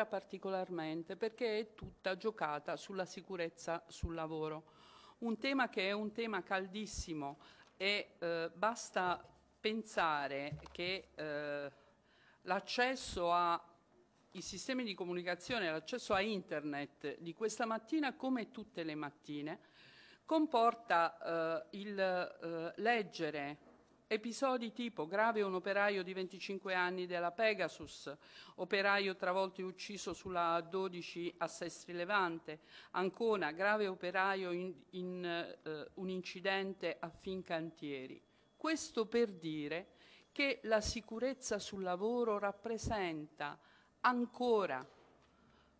nostra particolarmente perché è tutta giocata sulla sicurezza sul lavoro. Un tema che è un tema caldissimo e eh, basta pensare che eh, l'accesso ai sistemi di comunicazione, l'accesso a internet di questa mattina come tutte le mattine comporta eh, il eh, leggere Episodi tipo grave un operaio di 25 anni della Pegasus, operaio travolto e ucciso sulla A12 a Sestri Levante, Ancona, grave operaio in, in eh, un incidente a Fincantieri. Questo per dire che la sicurezza sul lavoro rappresenta ancora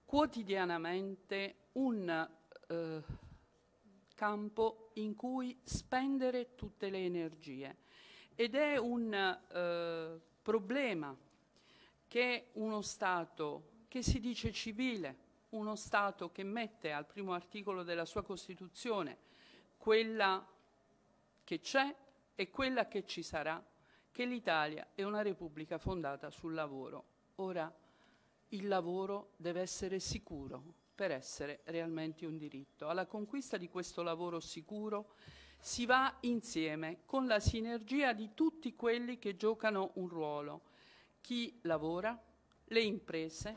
quotidianamente un eh, campo in cui spendere tutte le energie ed è un eh, problema che uno Stato che si dice civile, uno Stato che mette al primo articolo della sua Costituzione quella che c'è e quella che ci sarà, che l'Italia è una Repubblica fondata sul lavoro. Ora, il lavoro deve essere sicuro per essere realmente un diritto. Alla conquista di questo lavoro sicuro si va insieme con la sinergia di tutti quelli che giocano un ruolo, chi lavora, le imprese,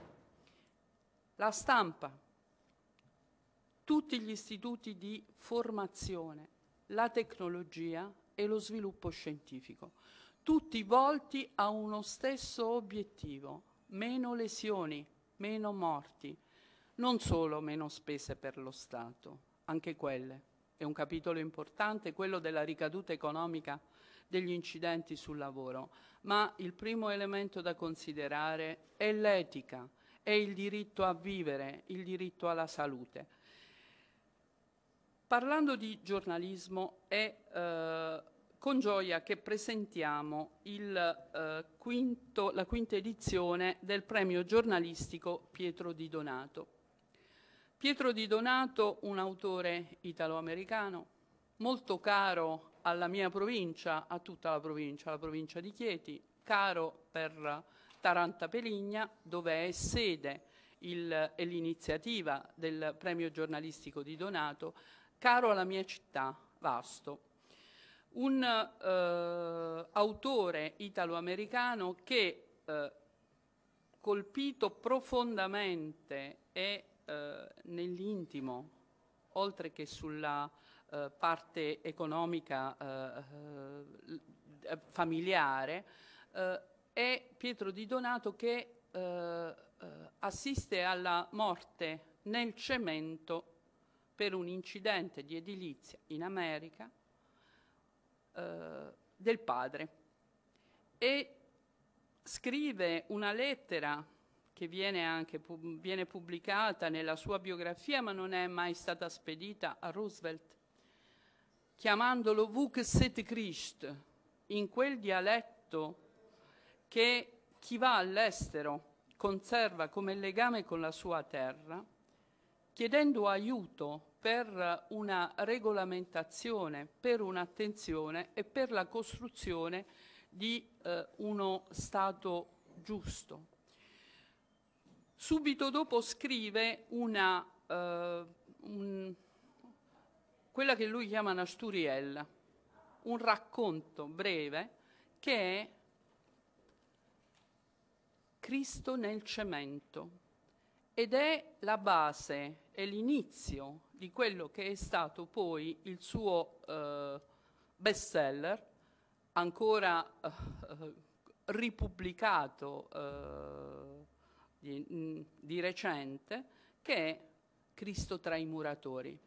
la stampa, tutti gli istituti di formazione, la tecnologia e lo sviluppo scientifico, tutti volti a uno stesso obiettivo, meno lesioni, meno morti, non solo meno spese per lo Stato, anche quelle è un capitolo importante, quello della ricaduta economica degli incidenti sul lavoro, ma il primo elemento da considerare è l'etica, è il diritto a vivere, il diritto alla salute. Parlando di giornalismo è eh, con gioia che presentiamo il, eh, quinto, la quinta edizione del premio giornalistico Pietro Di Donato. Pietro di Donato, un autore italo-americano, molto caro alla mia provincia, a tutta la provincia, la provincia di Chieti, caro per Taranta Peligna, dove è sede il, e l'iniziativa del premio giornalistico di Donato, caro alla mia città, Vasto. Un eh, autore italo-americano che, eh, colpito profondamente e eh, nell'intimo, oltre che sulla eh, parte economica eh, eh familiare, eh, è Pietro di Donato che eh, assiste alla morte nel cemento per un incidente di edilizia in America del padre e scrive una lettera che viene, anche, pu- viene pubblicata nella sua biografia ma non è mai stata spedita a Roosevelt, chiamandolo Vukset Christ, in quel dialetto che chi va all'estero conserva come legame con la sua terra, chiedendo aiuto per una regolamentazione, per un'attenzione e per la costruzione di eh, uno Stato giusto. Subito dopo scrive una, eh, un, quella che lui chiama una un racconto breve che è Cristo nel cemento ed è la base, e l'inizio di quello che è stato poi il suo eh, bestseller, ancora eh, eh ripubblicato. Eh, di, mm, di recente, che è Cristo tra i muratori.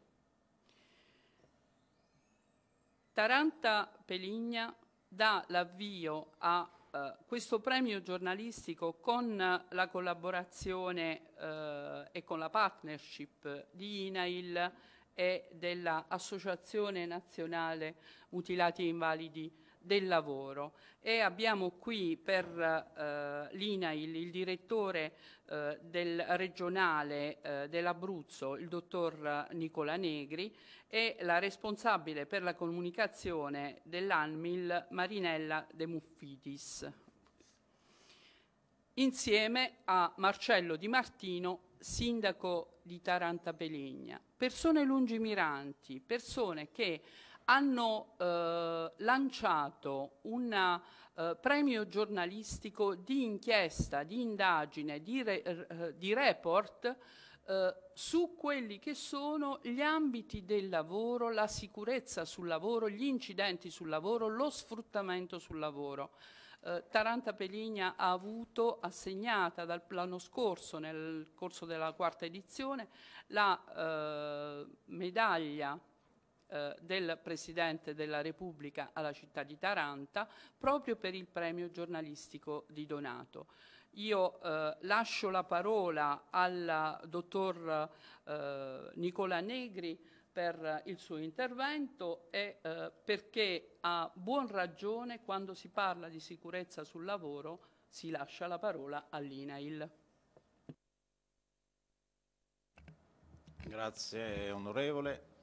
Taranta Peligna dà l'avvio a eh, questo premio giornalistico con la collaborazione eh, e con la partnership di INAIL e dell'Associazione Nazionale Mutilati e Invalidi del lavoro e abbiamo qui per eh, l'INAIL il direttore eh, del regionale eh, dell'Abruzzo, il dottor Nicola Negri e la responsabile per la comunicazione dell'ANMIL Marinella De Muffitis insieme a Marcello Di Martino, sindaco di Taranta Belegna. Persone lungimiranti, persone che hanno eh, lanciato un eh, premio giornalistico di inchiesta, di indagine, di, re, eh, di report eh, su quelli che sono gli ambiti del lavoro, la sicurezza sul lavoro, gli incidenti sul lavoro, lo sfruttamento sul lavoro. Eh, Taranta Peligna ha avuto assegnata dal scorso, nel corso della quarta edizione, la eh, medaglia eh, del Presidente della Repubblica alla città di Taranta proprio per il premio giornalistico di Donato. Io eh, lascio la parola al dottor eh, Nicola Negri per il suo intervento e eh, perché ha buon ragione quando si parla di sicurezza sul lavoro si lascia la parola all'INAIL. Grazie onorevole.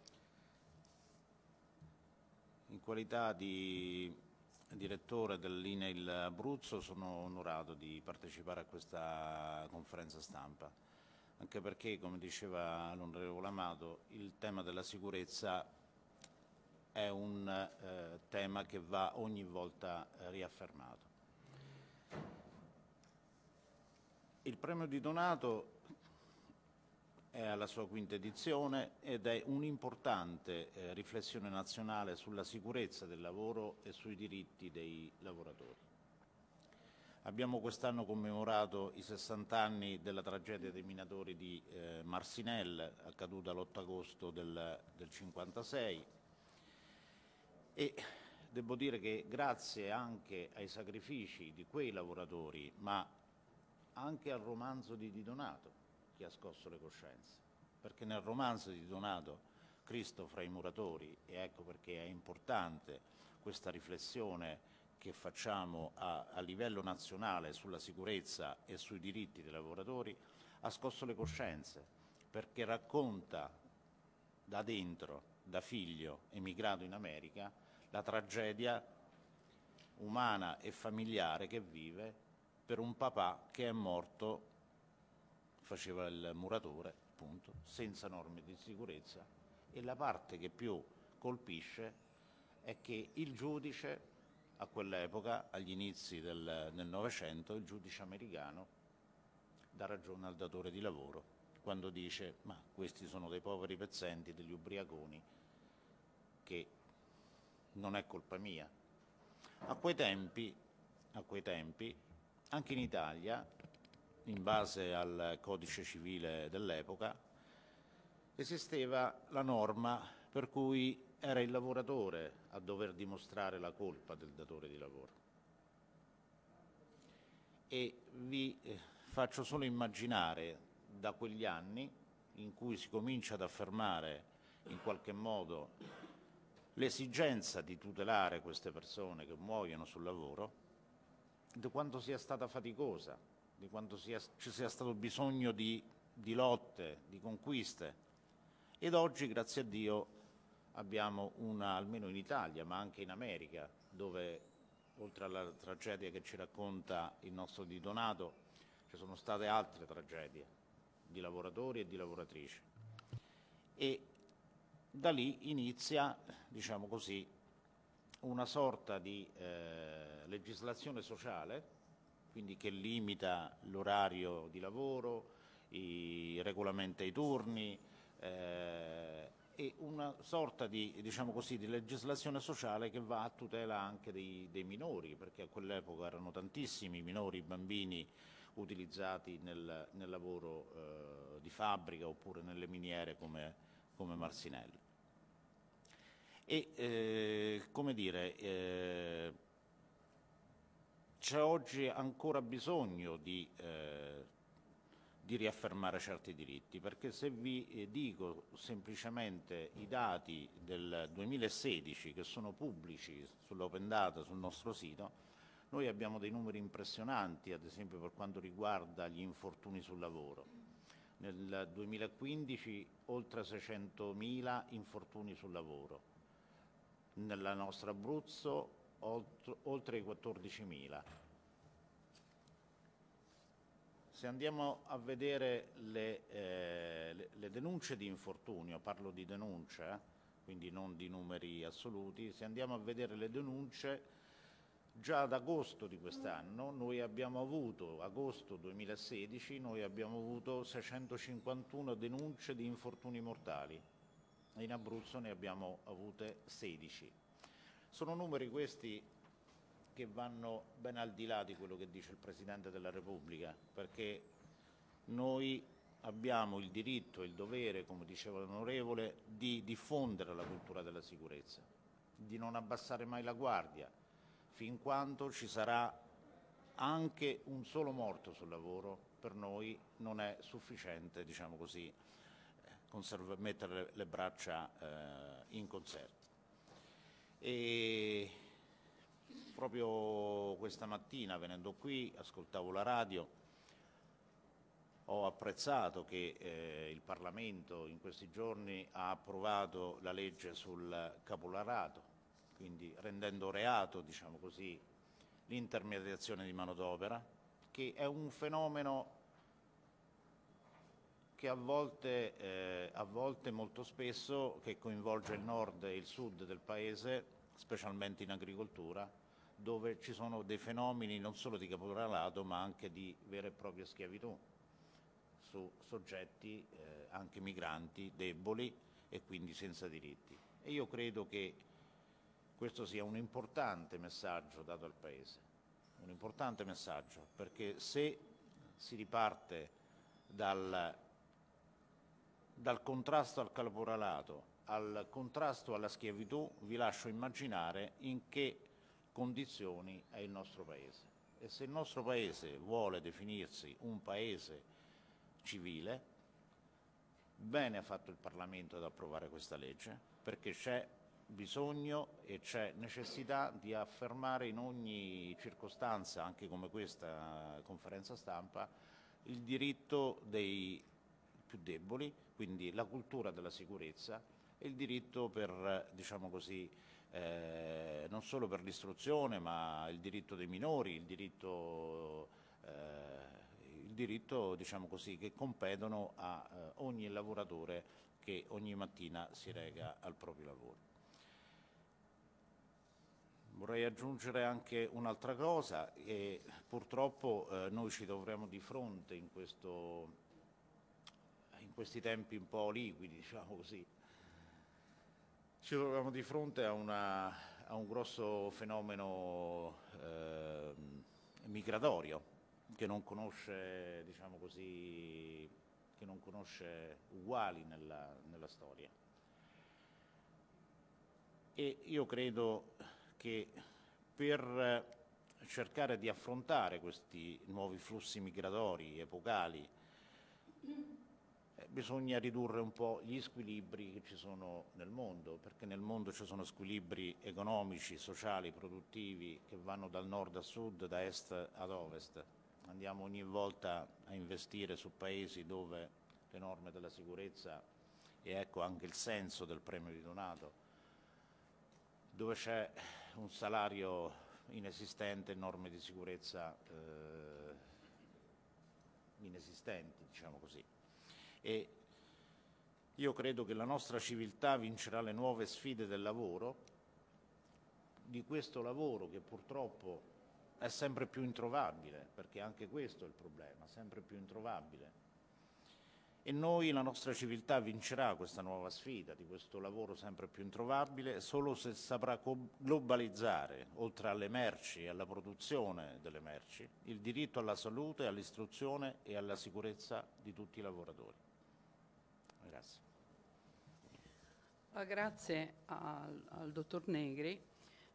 In qualità di direttore dell'INEIL Abruzzo sono onorato di partecipare a questa conferenza stampa, anche perché, come diceva l'onorevole Amato, il tema della sicurezza è un eh, tema che va ogni volta eh, riaffermato. Il premio di Donato è alla sua quinta edizione ed è un'importante eh, riflessione nazionale sulla sicurezza del lavoro e sui diritti dei lavoratori. Abbiamo quest'anno commemorato i 60 anni della tragedia dei minatori di eh, Marsinel, accaduta l'8 agosto del, 1956 e devo dire che grazie anche ai sacrifici di quei lavoratori, ma anche al romanzo di Di Donato, che ha scosso le coscienze, perché nel romanzo di Donato Cristo fra i muratori, e ecco perché è importante questa riflessione che facciamo a, a livello nazionale sulla sicurezza e sui diritti dei lavoratori, ha scosso le coscienze, perché racconta da dentro, da figlio emigrato in America, la tragedia umana e familiare che vive per un papà che è morto faceva il muratore, appunto, senza norme di sicurezza e la parte che più colpisce è che il giudice a quell'epoca, agli inizi del Novecento, il giudice americano dà ragione al datore di lavoro quando dice ma questi sono dei poveri pezzenti, degli ubriaconi, che non è colpa mia. A quei tempi, a quei tempi anche in Italia in base al codice civile dell'epoca, esisteva la norma per cui era il lavoratore a dover dimostrare la colpa del datore di lavoro. E vi eh, faccio solo immaginare da quegli anni in cui si comincia ad affermare in qualche modo l'esigenza di tutelare queste persone che muoiono sul lavoro, di quanto sia stata faticosa di quanto sia, ci sia stato bisogno di, di lotte, di conquiste. Ed oggi, grazie a Dio, abbiamo una, almeno in Italia, ma anche in America, dove oltre alla tragedia che ci racconta il nostro Di Donato, ci sono state altre tragedie di lavoratori e di lavoratrici. E da lì inizia, diciamo così, una sorta di eh, legislazione sociale quindi che limita l'orario di lavoro, i, regolamenta i turni eh, e una sorta di, diciamo così, di, legislazione sociale che va a tutela anche dei, dei minori, perché a quell'epoca erano tantissimi i minori, i bambini utilizzati nel, nel lavoro eh, di fabbrica oppure nelle miniere come, come Marsinelli. E eh, come dire, eh, c'è oggi ancora bisogno di, eh, di, riaffermare certi diritti, perché se vi eh, dico semplicemente i dati del 2016 che sono pubblici sull'open data, sul nostro sito, noi abbiamo dei numeri impressionanti, ad esempio per quanto riguarda gli infortuni sul lavoro. Nel 2015 oltre 600.000 infortuni sul lavoro. Nella nostra Abruzzo oltre i 14.000. Se andiamo a vedere le, eh, le, denunce di infortunio, parlo di denuncia, eh, quindi non di numeri assoluti, se andiamo a vedere le denunce, Già ad agosto di quest'anno noi abbiamo avuto, agosto 2016, noi abbiamo avuto 651 denunce di infortuni mortali, in Abruzzo ne abbiamo avute 16. Sono numeri questi che vanno ben al di là di quello che dice il Presidente della Repubblica, perché noi abbiamo il diritto e il dovere, come diceva l'onorevole, di diffondere la cultura della sicurezza, di non abbassare mai la guardia, fin quando ci sarà anche un solo morto sul lavoro, per noi non è sufficiente, diciamo così, eh, mettere le braccia eh, in concerto. E proprio questa mattina venendo qui ascoltavo la radio, ho apprezzato che eh, il Parlamento in questi giorni ha approvato la legge sul capolarato, quindi rendendo reato diciamo l'intermediazione di manodopera, che è un fenomeno che a volte, eh, a volte molto spesso, che coinvolge il nord e il sud del paese, specialmente in agricoltura, dove ci sono dei fenomeni non solo di caporalato ma anche di vera e propria schiavitù su soggetti, eh, anche migranti, deboli e quindi senza diritti. E io credo che questo sia un importante messaggio dato al Paese, un importante messaggio, perché se si riparte dal dal contrasto al caporalato al contrasto alla schiavitù vi lascio immaginare in che condizioni è il nostro Paese. E se il nostro Paese vuole definirsi un Paese civile, bene ha fatto il Parlamento ad approvare questa legge, perché c'è bisogno e c'è necessità di affermare in ogni circostanza, anche come questa conferenza stampa, il diritto dei più deboli, quindi la cultura della sicurezza e il diritto per, diciamo così, eh, non solo per l'istruzione, ma il diritto dei minori, il diritto, eh, il diritto diciamo così, che competono a eh, ogni lavoratore che ogni mattina si rega al proprio lavoro. Vorrei aggiungere anche un'altra cosa e purtroppo eh, noi ci troviamo di fronte in questo questi tempi un po' liquidi, diciamo così. Ci troviamo di fronte a, una, a un grosso fenomeno eh, migratorio che non conosce, diciamo così, che non conosce uguali nella, nella storia. E io credo che per cercare di affrontare questi nuovi flussi migratori epocali bisogna ridurre un po' gli squilibri che ci sono nel mondo, perché nel mondo ci sono squilibri economici, sociali, produttivi che vanno dal nord a sud, da est ad ovest. Andiamo ogni volta a investire su paesi dove le norme della sicurezza, e ecco anche il senso del premio di Donato, dove c'è un salario inesistente e norme di sicurezza eh, inesistenti, diciamo così e io credo che la nostra civiltà vincerà le nuove sfide del lavoro, di questo lavoro che purtroppo è sempre più introvabile, perché anche questo è il problema, sempre più introvabile. E noi, la nostra civiltà, vincerà questa nuova sfida di questo lavoro sempre più introvabile solo se saprà globalizzare, oltre alle merci e alla produzione delle merci, il diritto alla salute, all'istruzione e alla sicurezza di tutti i lavoratori. Grazie. Ah, grazie al, al dottor Negri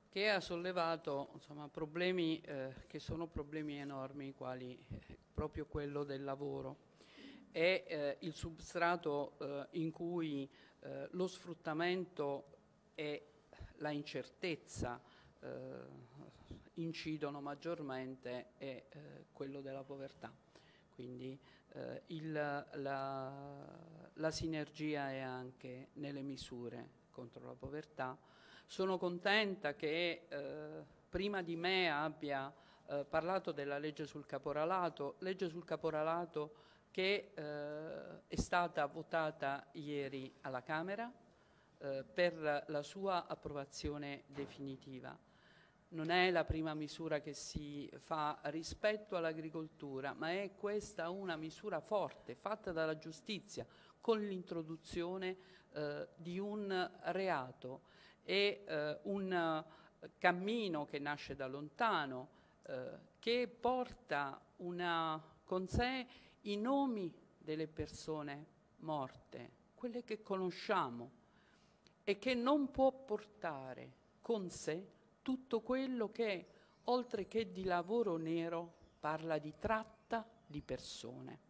che ha sollevato insomma, problemi eh, che sono problemi enormi, quali eh, proprio quello del lavoro è eh, il substrato eh, in cui eh, lo sfruttamento e la incertezza eh, incidono maggiormente è quello della povertà quindi eh, il, la, la sinergia è anche nelle misure contro la povertà. Sono contenta che eh, prima di me abbia eh, parlato della legge sul caporalato, legge sul caporalato che eh, è stata votata ieri alla Camera eh, per la sua approvazione definitiva non è la prima misura che si fa rispetto all'agricoltura, ma è questa una misura forte fatta dalla giustizia con l'introduzione eh, di un reato e eh, un cammino che nasce da lontano, eh, che porta una, con sé i nomi delle persone morte, quelle che conosciamo e che non può portare con sé tutto quello che, oltre che di lavoro nero, parla di tratta di persone.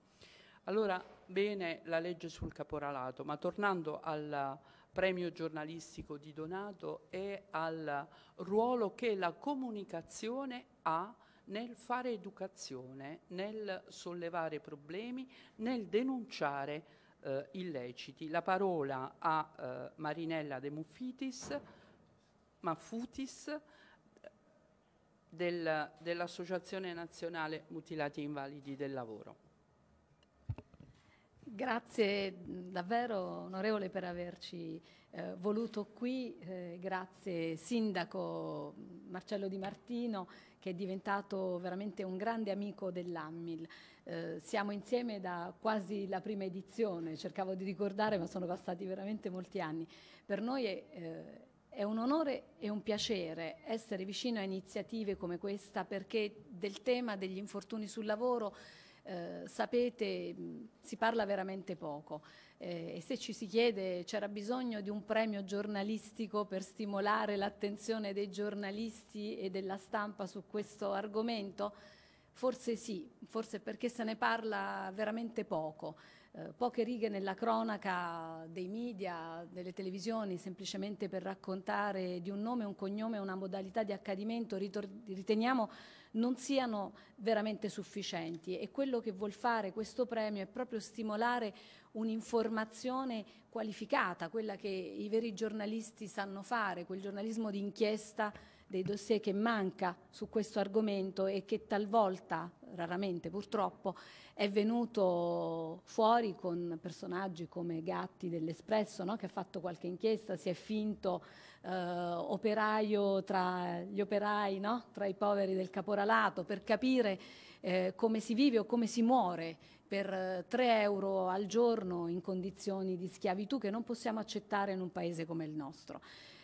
Allora, bene la legge sul caporalato, ma tornando al premio giornalistico di Donato e al ruolo che la comunicazione ha nel fare educazione, nel sollevare problemi, nel denunciare eh, illeciti. La parola a eh, Marinella De Muffitis ma futis eh, del, dell'Associazione Nazionale Mutilati Invalidi del Lavoro. Grazie davvero onorevole per averci eh, voluto qui, eh, grazie sindaco Marcello Di Martino che è diventato veramente un grande amico dell'AMMIL. Eh, siamo insieme da quasi la prima edizione, cercavo di ricordare ma sono passati veramente molti anni. Per noi è, eh, è un onore e un piacere essere vicino a iniziative come questa perché del tema degli infortuni sul lavoro eh, sapete si parla veramente poco eh, e se ci si chiede c'era bisogno di un premio giornalistico per stimolare l'attenzione dei giornalisti e della stampa su questo argomento? Forse sì, forse perché se ne parla veramente poco. Eh, poche righe nella cronaca dei media, delle televisioni, semplicemente per raccontare di un nome, un cognome, una modalità di accadimento, riteniamo non siano veramente sufficienti e quello che vuol fare questo premio è proprio stimolare un'informazione qualificata, quella che i veri giornalisti sanno fare, quel giornalismo di inchiesta dei dossier che manca su questo argomento e che talvolta raramente purtroppo, è venuto fuori con personaggi come Gatti dell'Espresso, no? che ha fatto qualche inchiesta, si è finto eh, operaio tra gli operai, no? tra i poveri del caporalato, per capire eh, come si vive o come si muore per 3 eh, euro al giorno in condizioni di schiavitù che non possiamo accettare in un paese come il nostro.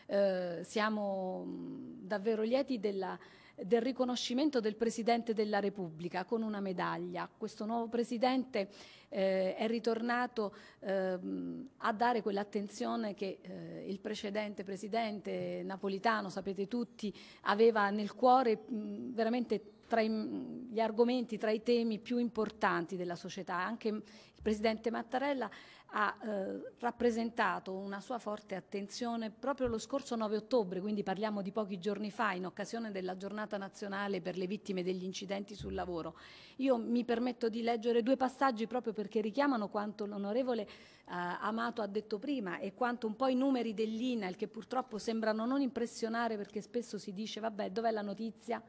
Eh, siamo mm, davvero lieti della del riconoscimento del Presidente della Repubblica con una medaglia. Questo nuovo Presidente eh, è ritornato eh, a dare quell'attenzione che eh, il precedente Presidente napolitano, sapete tutti, aveva nel cuore mh, veramente tra i, gli argomenti, tra i temi più importanti della società. Anche il Presidente Mattarella ha eh, rappresentato una sua forte attenzione proprio lo scorso 9 ottobre, quindi parliamo di pochi giorni fa, in occasione della giornata nazionale per le vittime degli incidenti sul lavoro. Io mi permetto di leggere due passaggi proprio perché richiamano quanto l'onorevole eh, Amato ha detto prima e quanto un po' i numeri dell'INAL che purtroppo sembrano non impressionare perché spesso si dice vabbè dov'è la notizia?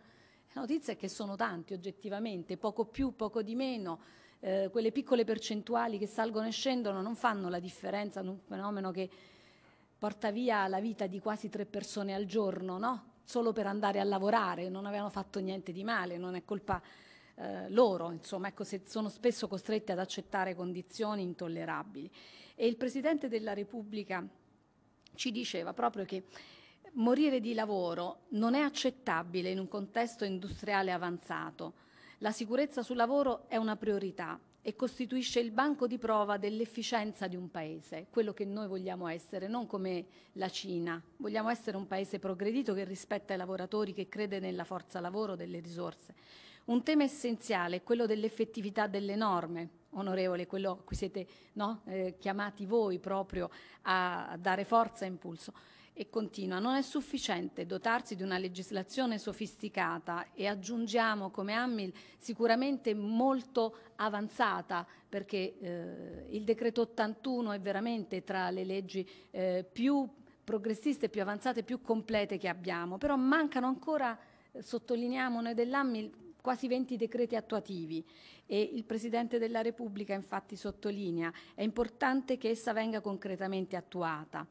La notizia è che sono tanti oggettivamente, poco più, poco di meno eh, quelle piccole percentuali che salgono e scendono non fanno la differenza in un fenomeno che porta via la vita di quasi tre persone al giorno, no? solo per andare a lavorare, non avevano fatto niente di male, non è colpa eh, loro, insomma, ecco, sono spesso costrette ad accettare condizioni intollerabili. E il Presidente della Repubblica ci diceva proprio che morire di lavoro non è accettabile in un contesto industriale avanzato, la sicurezza sul lavoro è una priorità e costituisce il banco di prova dell'efficienza di un paese, quello che noi vogliamo essere, non come la Cina. Vogliamo essere un paese progredito che rispetta i lavoratori, che crede nella forza lavoro, delle risorse. Un tema essenziale è quello dell'effettività delle norme, onorevole, quello a cui siete no, eh, chiamati voi proprio a dare forza e impulso. E continua, non è sufficiente dotarsi di una legislazione sofisticata e aggiungiamo come AMIL sicuramente molto avanzata perché eh, il decreto 81 è veramente tra le leggi eh, più progressiste, più avanzate, più complete che abbiamo, però mancano ancora, eh, sottolineiamo noi dell'AMIL, quasi 20 decreti attuativi e il Presidente della Repubblica infatti sottolinea è importante che essa venga concretamente attuata.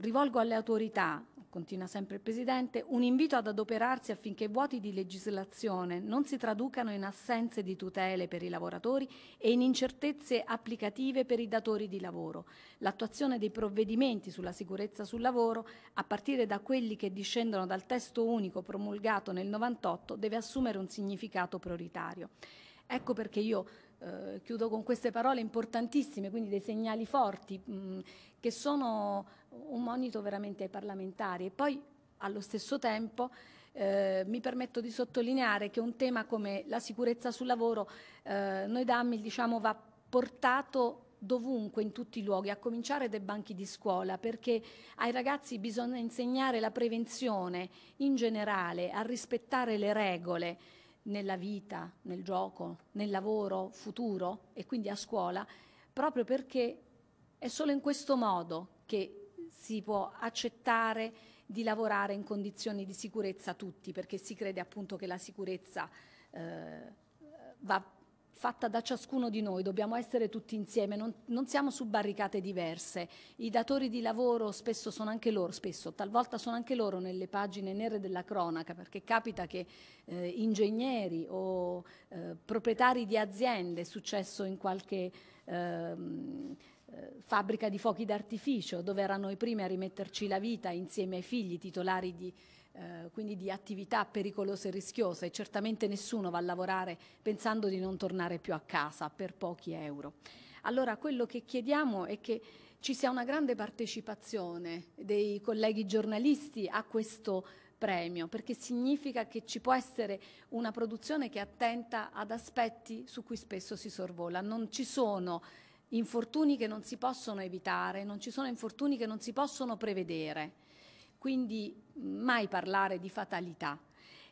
Rivolgo alle autorità, continua sempre il Presidente, un invito ad adoperarsi affinché vuoti di legislazione non si traducano in assenze di tutele per i lavoratori e in incertezze applicative per i datori di lavoro. L'attuazione dei provvedimenti sulla sicurezza sul lavoro, a partire da quelli che discendono dal testo unico promulgato nel 98, deve assumere un significato prioritario. Ecco perché io eh, chiudo con queste parole importantissime, quindi dei segnali forti, mh, mm, che sono un monito veramente ai parlamentari. E poi allo stesso tempo eh, mi permetto di sottolineare che un tema come la sicurezza sul lavoro, eh, noi da AMIL diciamo, va portato dovunque, in tutti i luoghi, a cominciare dai banchi di scuola, perché ai ragazzi bisogna insegnare la prevenzione in generale, a rispettare le regole, nella vita, nel gioco, nel lavoro futuro e quindi a scuola, proprio perché è solo in questo modo che si può accettare di lavorare in condizioni di sicurezza tutti, perché si crede appunto che la sicurezza eh, va fatta da ciascuno di noi, dobbiamo essere tutti insieme, non, non, siamo su barricate diverse. I datori di lavoro spesso sono anche loro, spesso, talvolta sono anche loro nelle pagine nere della cronaca, perché capita che eh, ingegneri o eh, proprietari di aziende, è successo in qualche... Ehm, eh, fabbrica di fuochi d'artificio, dove erano i primi a rimetterci la vita insieme ai figli titolari di eh, quindi di attività pericolose e rischiose e certamente nessuno va a lavorare pensando di non tornare più a casa per pochi euro. Allora quello che chiediamo è che ci sia una grande partecipazione dei colleghi giornalisti a questo premio, perché significa che ci può essere una produzione che è attenta ad aspetti su cui spesso si sorvola. Non ci sono infortuni che non si possono evitare, non ci sono infortuni che non si possono prevedere. Quindi mai parlare di fatalità.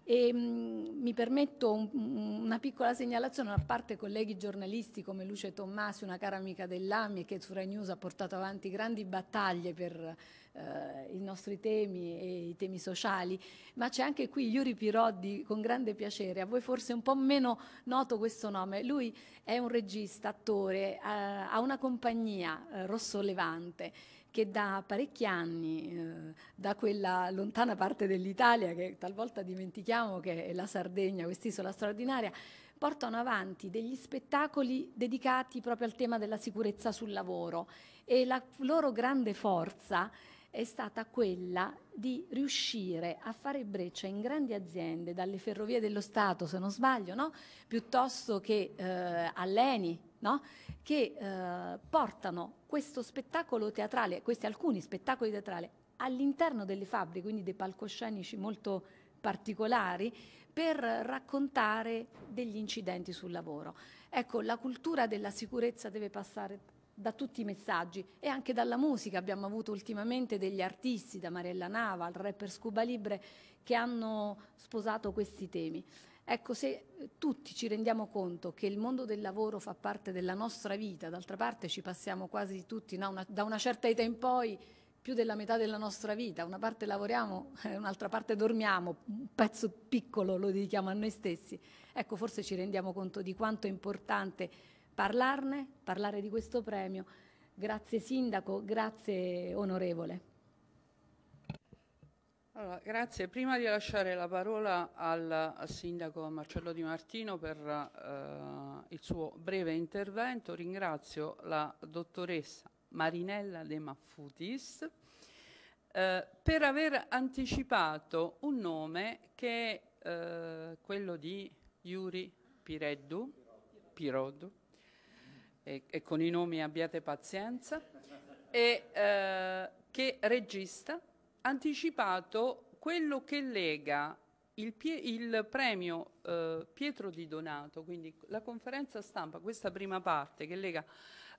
E, mh, mm, mi permetto un, una piccola segnalazione a parte colleghi giornalisti come Luce Tommasi, una cara amica dell'AMI che su Rai News ha portato avanti grandi battaglie per eh, i nostri temi e i temi sociali, ma c'è anche qui Yuri Piroddi con grande piacere, a voi forse un po' meno noto questo nome, lui è un regista, attore, eh, ha una compagnia eh, Rosso Levante che da parecchi anni, eh, da quella lontana parte dell'Italia che talvolta dimentichiamo che è la Sardegna, quest'isola straordinaria, portano avanti degli spettacoli dedicati proprio al tema della sicurezza sul lavoro e la loro grande forza è stata quella di riuscire a fare breccia in grandi aziende, dalle ferrovie dello Stato se non sbaglio, no? piuttosto che eh, all'ENI, no? che eh, portano questo spettacolo teatrale, questi alcuni spettacoli teatrali all'interno delle fabbriche, quindi dei palcoscenici molto particolari, per raccontare degli incidenti sul lavoro. Ecco, la cultura della sicurezza deve passare da tutti i messaggi e anche dalla musica. Abbiamo avuto ultimamente degli artisti, da Mariella Nava al rapper Scuba Libre, che hanno sposato questi temi. Ecco, se eh, tutti ci rendiamo conto che il mondo del lavoro fa parte della nostra vita, d'altra parte ci passiamo quasi tutti no? una, da una certa età in poi più della metà della nostra vita, una parte lavoriamo, eh, un'altra parte dormiamo, un pezzo piccolo lo dedichiamo a noi stessi. Ecco, forse ci rendiamo conto di quanto è importante parlarne, parlare di questo premio. Grazie Sindaco, grazie Onorevole. Allora, grazie. Prima di lasciare la parola al, al Sindaco Marcello Di Martino per eh, il suo breve intervento, ringrazio la dottoressa Marinella De Maffutis eh, per aver anticipato un nome che è eh, quello di Yuri Pireddu, Piroddu, e, e, con i nomi abbiate pazienza, e, eh, che regista anticipato quello che lega il, il premio eh, Pietro Di Donato, quindi la conferenza stampa, questa prima parte che lega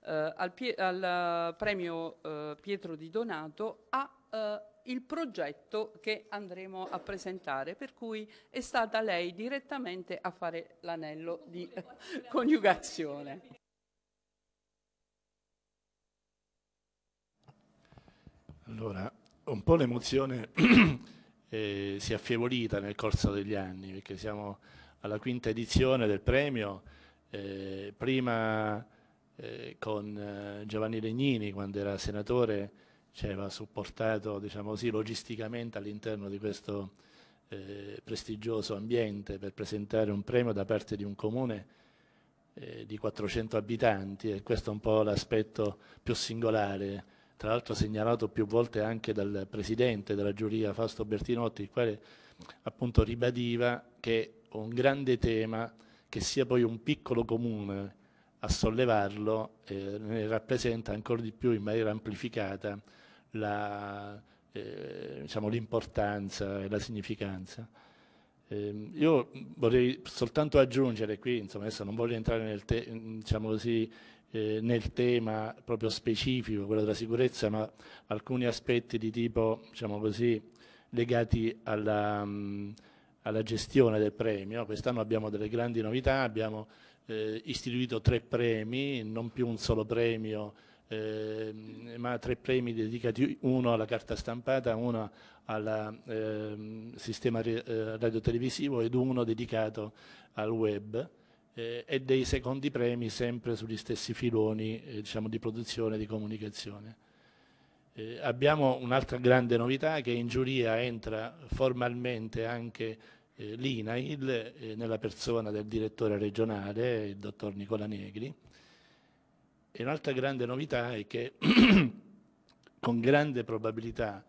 eh, al, al, eh, premio eh, Pietro Di Donato a eh, il progetto che andremo a presentare, per cui è stata lei direttamente a fare l'anello di coniugazione. Allora, un po' l'emozione eh, si è affievolita nel corso degli anni, perché siamo alla quinta edizione del premio, eh, prima eh, con eh, Giovanni Legnini, quando era senatore, ci aveva supportato diciamo così, logisticamente all'interno di questo eh, prestigioso ambiente per presentare un premio da parte di un comune eh, di 400 abitanti e questo è un po' l'aspetto più singolare tra l'altro segnalato più volte anche dal presidente della giuria Fausto Bertinotti, il quale appunto ribadiva che un grande tema, che sia poi un piccolo comune a sollevarlo, eh, ne rappresenta ancora di più in maniera amplificata l'importanza eh, diciamo, e la significanza. Eh, io vorrei soltanto aggiungere qui, insomma, adesso non voglio entrare nel, diciamo così, eh, nel tema proprio specifico, quello della sicurezza, ma alcuni aspetti di tipo, diciamo così, legati alla, mh, mm, alla gestione del premio. Quest'anno abbiamo delle grandi novità, abbiamo eh, istituito tre premi, non più un solo premio, eh, ma tre premi dedicati, uno alla carta stampata, uno al ehm, sistema eh, radiotelevisivo ed uno dedicato al web eh, e dei secondi premi sempre sugli stessi filoni eh, diciamo, di produzione e di comunicazione. Eh, abbiamo un'altra grande novità che in giuria entra formalmente anche eh, l'INAIL eh, nella persona del direttore regionale, il dottor Nicola Negri. E un'altra grande novità è che con grande probabilità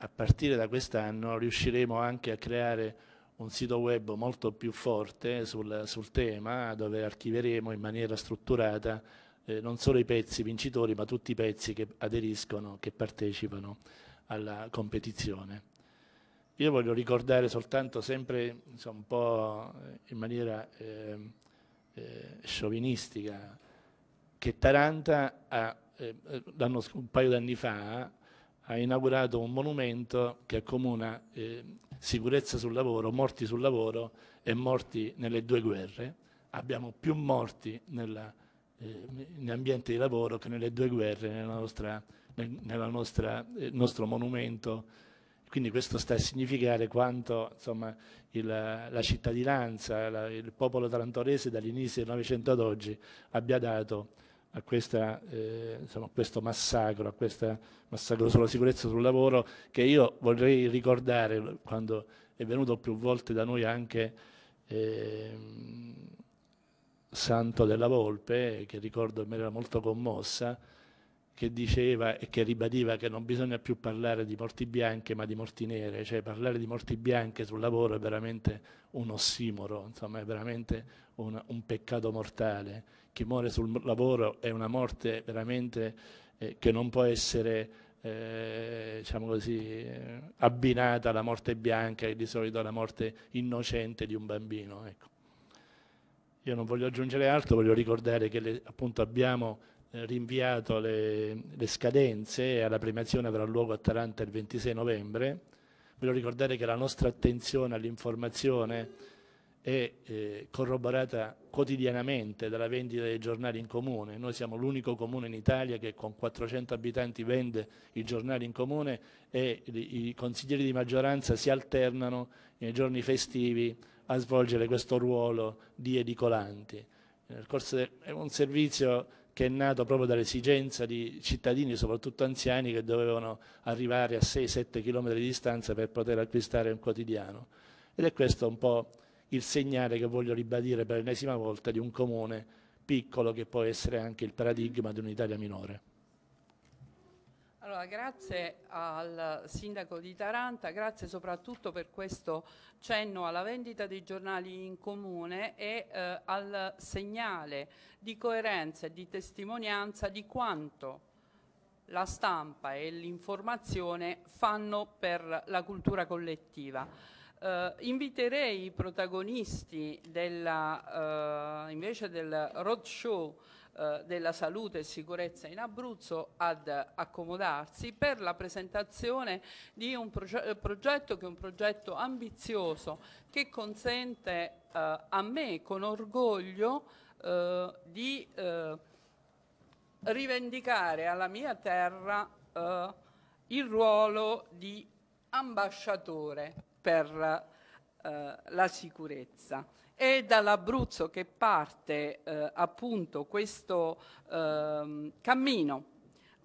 a partire da quest'anno riusciremo anche a creare un sito web molto più forte sul, sul tema dove archiveremo in maniera strutturata eh, non solo i pezzi vincitori ma tutti i pezzi che aderiscono, che partecipano alla competizione. Io voglio ricordare soltanto sempre insomma, un po' eh, in maniera eh, eh, sciovinistica che Taranta ha, eh, eh, un paio di fa ha inaugurato un monumento che accomuna sicurezza sul lavoro, morti sul lavoro e morti nelle due guerre. Abbiamo più morti nella, eh, in ambiente di lavoro che nelle due guerre, nel eh, nostro monumento. Quindi questo sta a significare quanto insomma, il, la cittadinanza, la, il popolo tarantorese dall'inizio del Novecento ad oggi abbia dato a questa, eh, insomma, questo massacro, a questo massacro sulla sicurezza sul lavoro che io vorrei ricordare quando è venuto più volte da noi anche eh, Santo della Volpe, che ricordo mi era molto commossa, che diceva e che ribadiva che non bisogna più parlare di morti bianche ma di morti nere, cioè parlare di morti bianche sul lavoro è veramente un ossimoro, insomma è veramente un, un peccato mortale chi muore sul lavoro è una morte veramente eh, che non può essere eh, diciamo così, eh, abbinata alla morte bianca e di solito alla morte innocente di un bambino. Ecco. Io non voglio aggiungere altro, voglio ricordare che le, appunto abbiamo eh, rinviato le, le scadenze e la premiazione avrà luogo a Taranta il 26 novembre. Voglio ricordare che la nostra attenzione all'informazione è eh, corroborata quotidianamente dalla vendita dei giornali in comune. Noi siamo l'unico comune in Italia che con 400 abitanti vende i giornali in comune e i consiglieri di maggioranza si alternano nei giorni festivi a svolgere questo ruolo di edicolanti. È un servizio che è nato proprio dall'esigenza di cittadini, soprattutto anziani, che dovevano arrivare a 6-7 km di distanza per poter acquistare un quotidiano. Ed è questo un po' il segnale che voglio ribadire per l'ennesima volta di un comune piccolo che può essere anche il paradigma di un'Italia minore. Allora, grazie al sindaco di Taranta, grazie soprattutto per questo cenno alla vendita dei giornali in comune e eh, al segnale di coerenza e di testimonianza di quanto la stampa e l'informazione fanno per la cultura collettiva. Eh, inviterei i protagonisti della, eh, invece del roadshow eh, della salute e sicurezza in Abruzzo ad accomodarsi per la presentazione di un proge eh, progetto che è un progetto ambizioso che consente eh, a me con orgoglio eh, di rivendicare alla mia terra il ruolo di ambasciatore per eh, la sicurezza. È dall'Abruzzo che parte eh, appunto questo eh, cammino,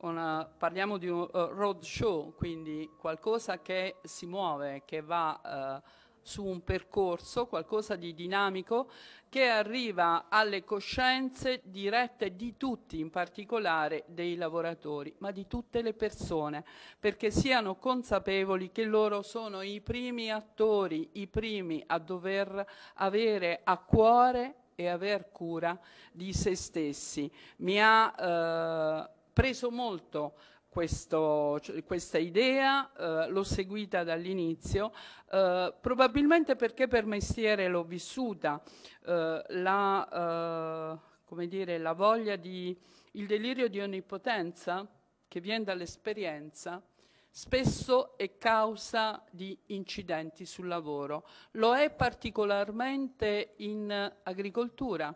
Una, parliamo di un uh, eh, show, quindi qualcosa che si muove, che va eh, su un percorso, qualcosa di dinamico, che arriva alle coscienze dirette di tutti, in particolare dei lavoratori, ma di tutte le persone, perché siano consapevoli che loro sono i primi attori, i primi a dover avere a cuore e aver cura di se stessi. Mi ha eh, preso molto questo, cioè, questa idea, eh, l'ho seguita dall'inizio, eh, probabilmente perché per mestiere l'ho vissuta, eh, la, eh, dire, la, voglia di, il delirio di onnipotenza che viene dall'esperienza, spesso è causa di incidenti sul lavoro. Lo è particolarmente in agricoltura.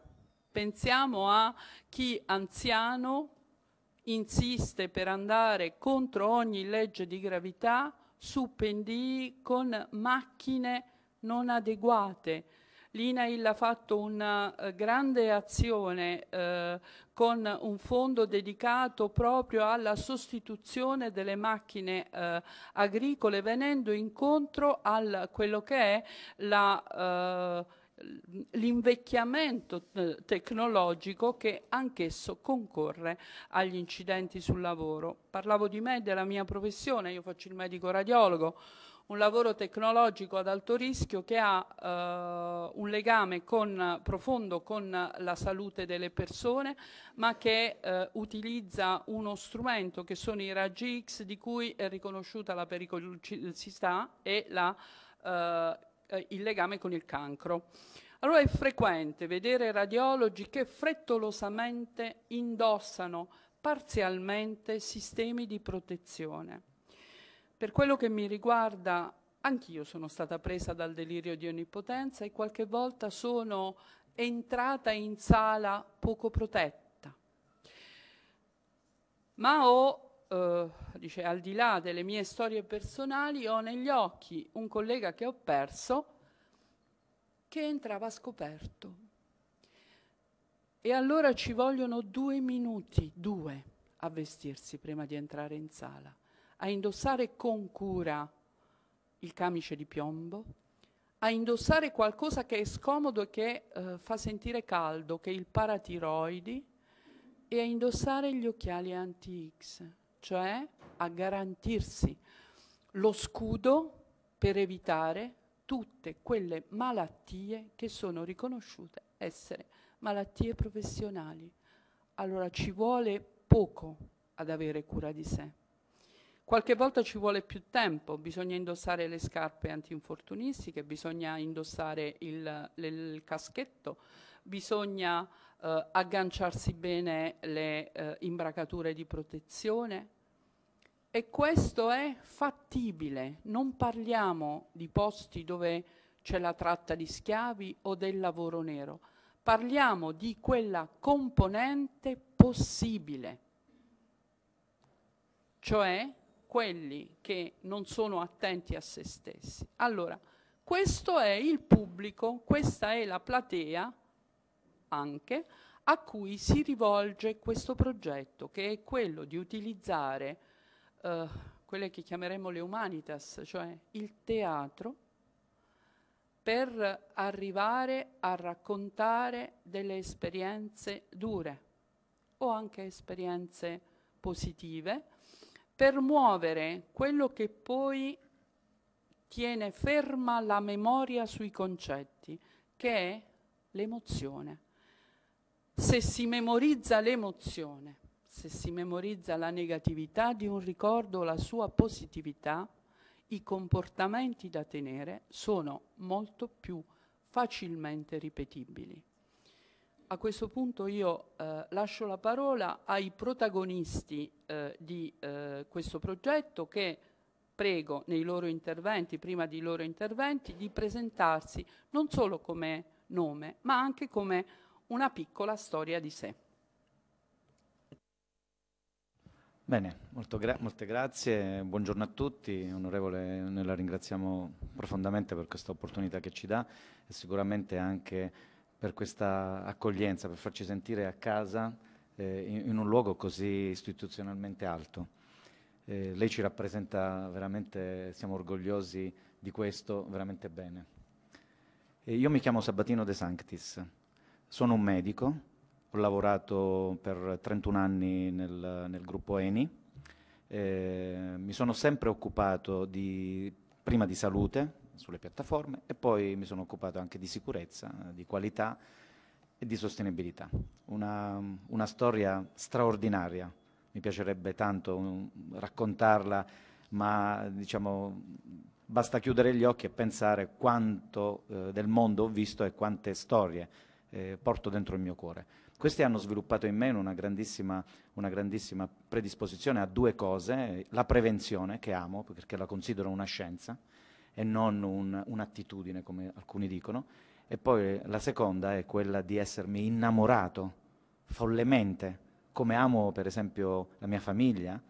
Pensiamo a chi anziano insiste per andare contro ogni legge di gravità su pendii con macchine non adeguate. L'INAIL ha fatto una eh, grande azione eh, con un fondo dedicato proprio alla sostituzione delle macchine eh, agricole venendo incontro a quello che è la eh, l'invecchiamento eh, tecnologico che anch'esso concorre agli incidenti sul lavoro. Parlavo di me e della mia professione, io faccio il medico radiologo, un lavoro tecnologico ad alto rischio che ha eh, un legame con, profondo con la salute delle persone, ma che eh, utilizza uno strumento che sono i raggi X di cui è riconosciuta la pericolosità e la eh, eh, il legame con il cancro. Allora è frequente vedere radiologi che frettolosamente indossano parzialmente sistemi di protezione. Per quello che mi riguarda, anch'io sono stata presa dal delirio di onnipotenza e qualche volta sono entrata in sala poco protetta. Ma ho eh, dice, al di là delle mie storie personali, ho negli occhi un collega che ho perso che entrava scoperto. E allora ci vogliono due minuti, due, a vestirsi prima di entrare in sala, a indossare con cura il camice di piombo, a indossare qualcosa che è scomodo e che eh, fa sentire caldo, che è il paratiroidi, e a indossare gli occhiali anti-X cioè a garantirsi lo scudo per evitare tutte quelle malattie che sono riconosciute essere malattie professionali. Allora ci vuole poco ad avere cura di sé. Qualche volta ci vuole più tempo, bisogna indossare le scarpe antinfortunistiche, bisogna indossare il, il caschetto, bisogna eh, agganciarsi bene le eh, imbracature di protezione, e questo è fattibile, non parliamo di posti dove c'è la tratta di schiavi o del lavoro nero, parliamo di quella componente possibile, cioè quelli che non sono attenti a se stessi. Allora, questo è il pubblico, questa è la platea anche a cui si rivolge questo progetto, che è quello di utilizzare eh, quelle che chiameremo le humanitas, cioè il teatro, per arrivare a raccontare delle esperienze dure o anche esperienze positive, per muovere quello che poi tiene ferma la memoria sui concetti, che è l'emozione. Se si memorizza l'emozione, se si memorizza la negatività di un ricordo o la sua positività, i comportamenti da tenere sono molto più facilmente ripetibili. A questo punto io eh, lascio la parola ai protagonisti eh, di eh, questo progetto che prego nei loro interventi, prima dei loro interventi, di presentarsi non solo come nome, ma anche come una piccola storia di sé. Bene, gra molte grazie, buongiorno a tutti, onorevole, noi la ringraziamo profondamente per questa opportunità che ci dà e sicuramente anche per questa accoglienza, per farci sentire a casa eh, in, in, un luogo così istituzionalmente alto. Eh, lei ci rappresenta veramente, siamo orgogliosi di questo, veramente bene. Eh, io mi chiamo Sabatino De Sanctis, sono un medico, lavorato per 31 anni nel, nel gruppo Eni, eh, mi sono sempre occupato di, prima di salute sulle piattaforme e poi mi sono occupato anche di sicurezza, di qualità e di sostenibilità. Una, una storia straordinaria, mi piacerebbe tanto um, raccontarla, ma diciamo, basta chiudere gli occhi e pensare quanto eh, del mondo ho visto e quante storie eh, porto dentro il mio cuore. Questi hanno sviluppato in me una grandissima, una grandissima predisposizione a due cose, la prevenzione, che amo, perché la considero una scienza, e non un, un'attitudine, come alcuni dicono, e poi la seconda è quella di essermi innamorato follemente, come amo per esempio la mia famiglia,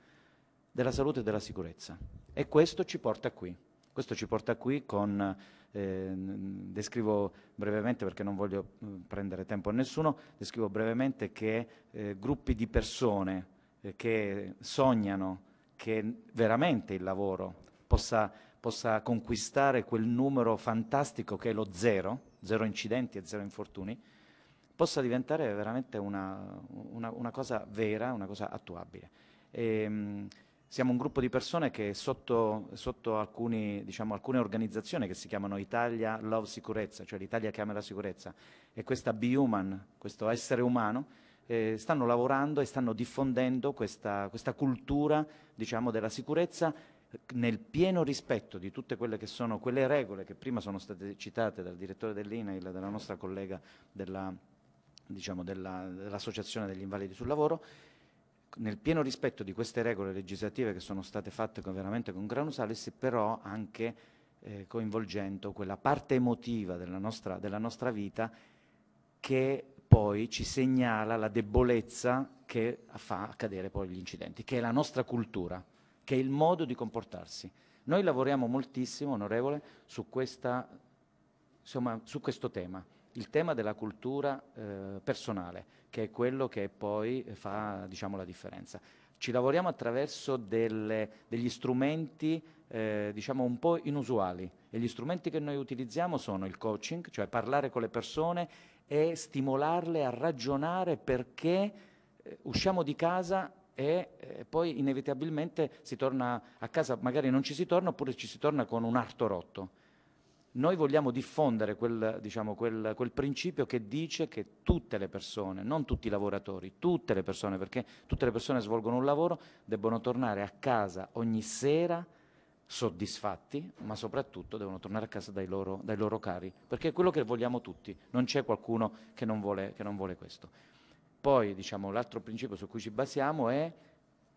della salute e della sicurezza. E questo ci porta qui, questo ci porta qui con eh, descrivo brevemente, perché non voglio mm, prendere tempo a nessuno, descrivo brevemente che eh, gruppi di persone eh, che sognano che veramente il lavoro possa, possa conquistare quel numero fantastico che è lo zero, zero incidenti e zero infortuni, possa diventare veramente una, una, una, cosa vera, una cosa attuabile. E, ehm, siamo un gruppo di persone che sotto, sotto alcuni, diciamo, alcune organizzazioni che si chiamano Italia Love Sicurezza, cioè l'Italia che ama la sicurezza, e questa Be Human, questo essere umano, eh, stanno lavorando e stanno diffondendo questa, questa cultura diciamo, della sicurezza nel pieno rispetto di tutte quelle che sono quelle regole che prima sono state citate dal direttore dell'INAIL, dalla nostra collega della, diciamo, della, dell'Associazione degli Invalidi sul Lavoro, nel pieno rispetto di queste regole legislative che sono state fatte con, veramente con gran usalis, però anche eh, coinvolgendo quella parte emotiva della nostra, della nostra vita che poi ci segnala la debolezza che fa accadere poi gli incidenti, che è la nostra cultura, che è il modo di comportarsi. Noi lavoriamo moltissimo, onorevole, su, questa, insomma, su questo tema il tema della cultura eh, personale, che è quello che poi fa diciamo, la differenza. Ci lavoriamo attraverso delle, degli strumenti eh, diciamo un po' inusuali e gli strumenti che noi utilizziamo sono il coaching, cioè parlare con le persone e stimolarle a ragionare perché eh, usciamo di casa e eh, poi inevitabilmente si torna a casa, magari non ci si torna oppure ci si torna con un arto rotto noi vogliamo diffondere quel, diciamo, quel, quel, principio che dice che tutte le persone, non tutti i lavoratori, tutte le persone, perché tutte le persone svolgono un lavoro, debbono tornare a casa ogni sera soddisfatti, ma soprattutto devono tornare a casa dai loro, dai loro cari, perché è quello che vogliamo tutti, non c'è qualcuno che non vuole, che non vuole questo. Poi diciamo, l'altro principio su cui ci basiamo è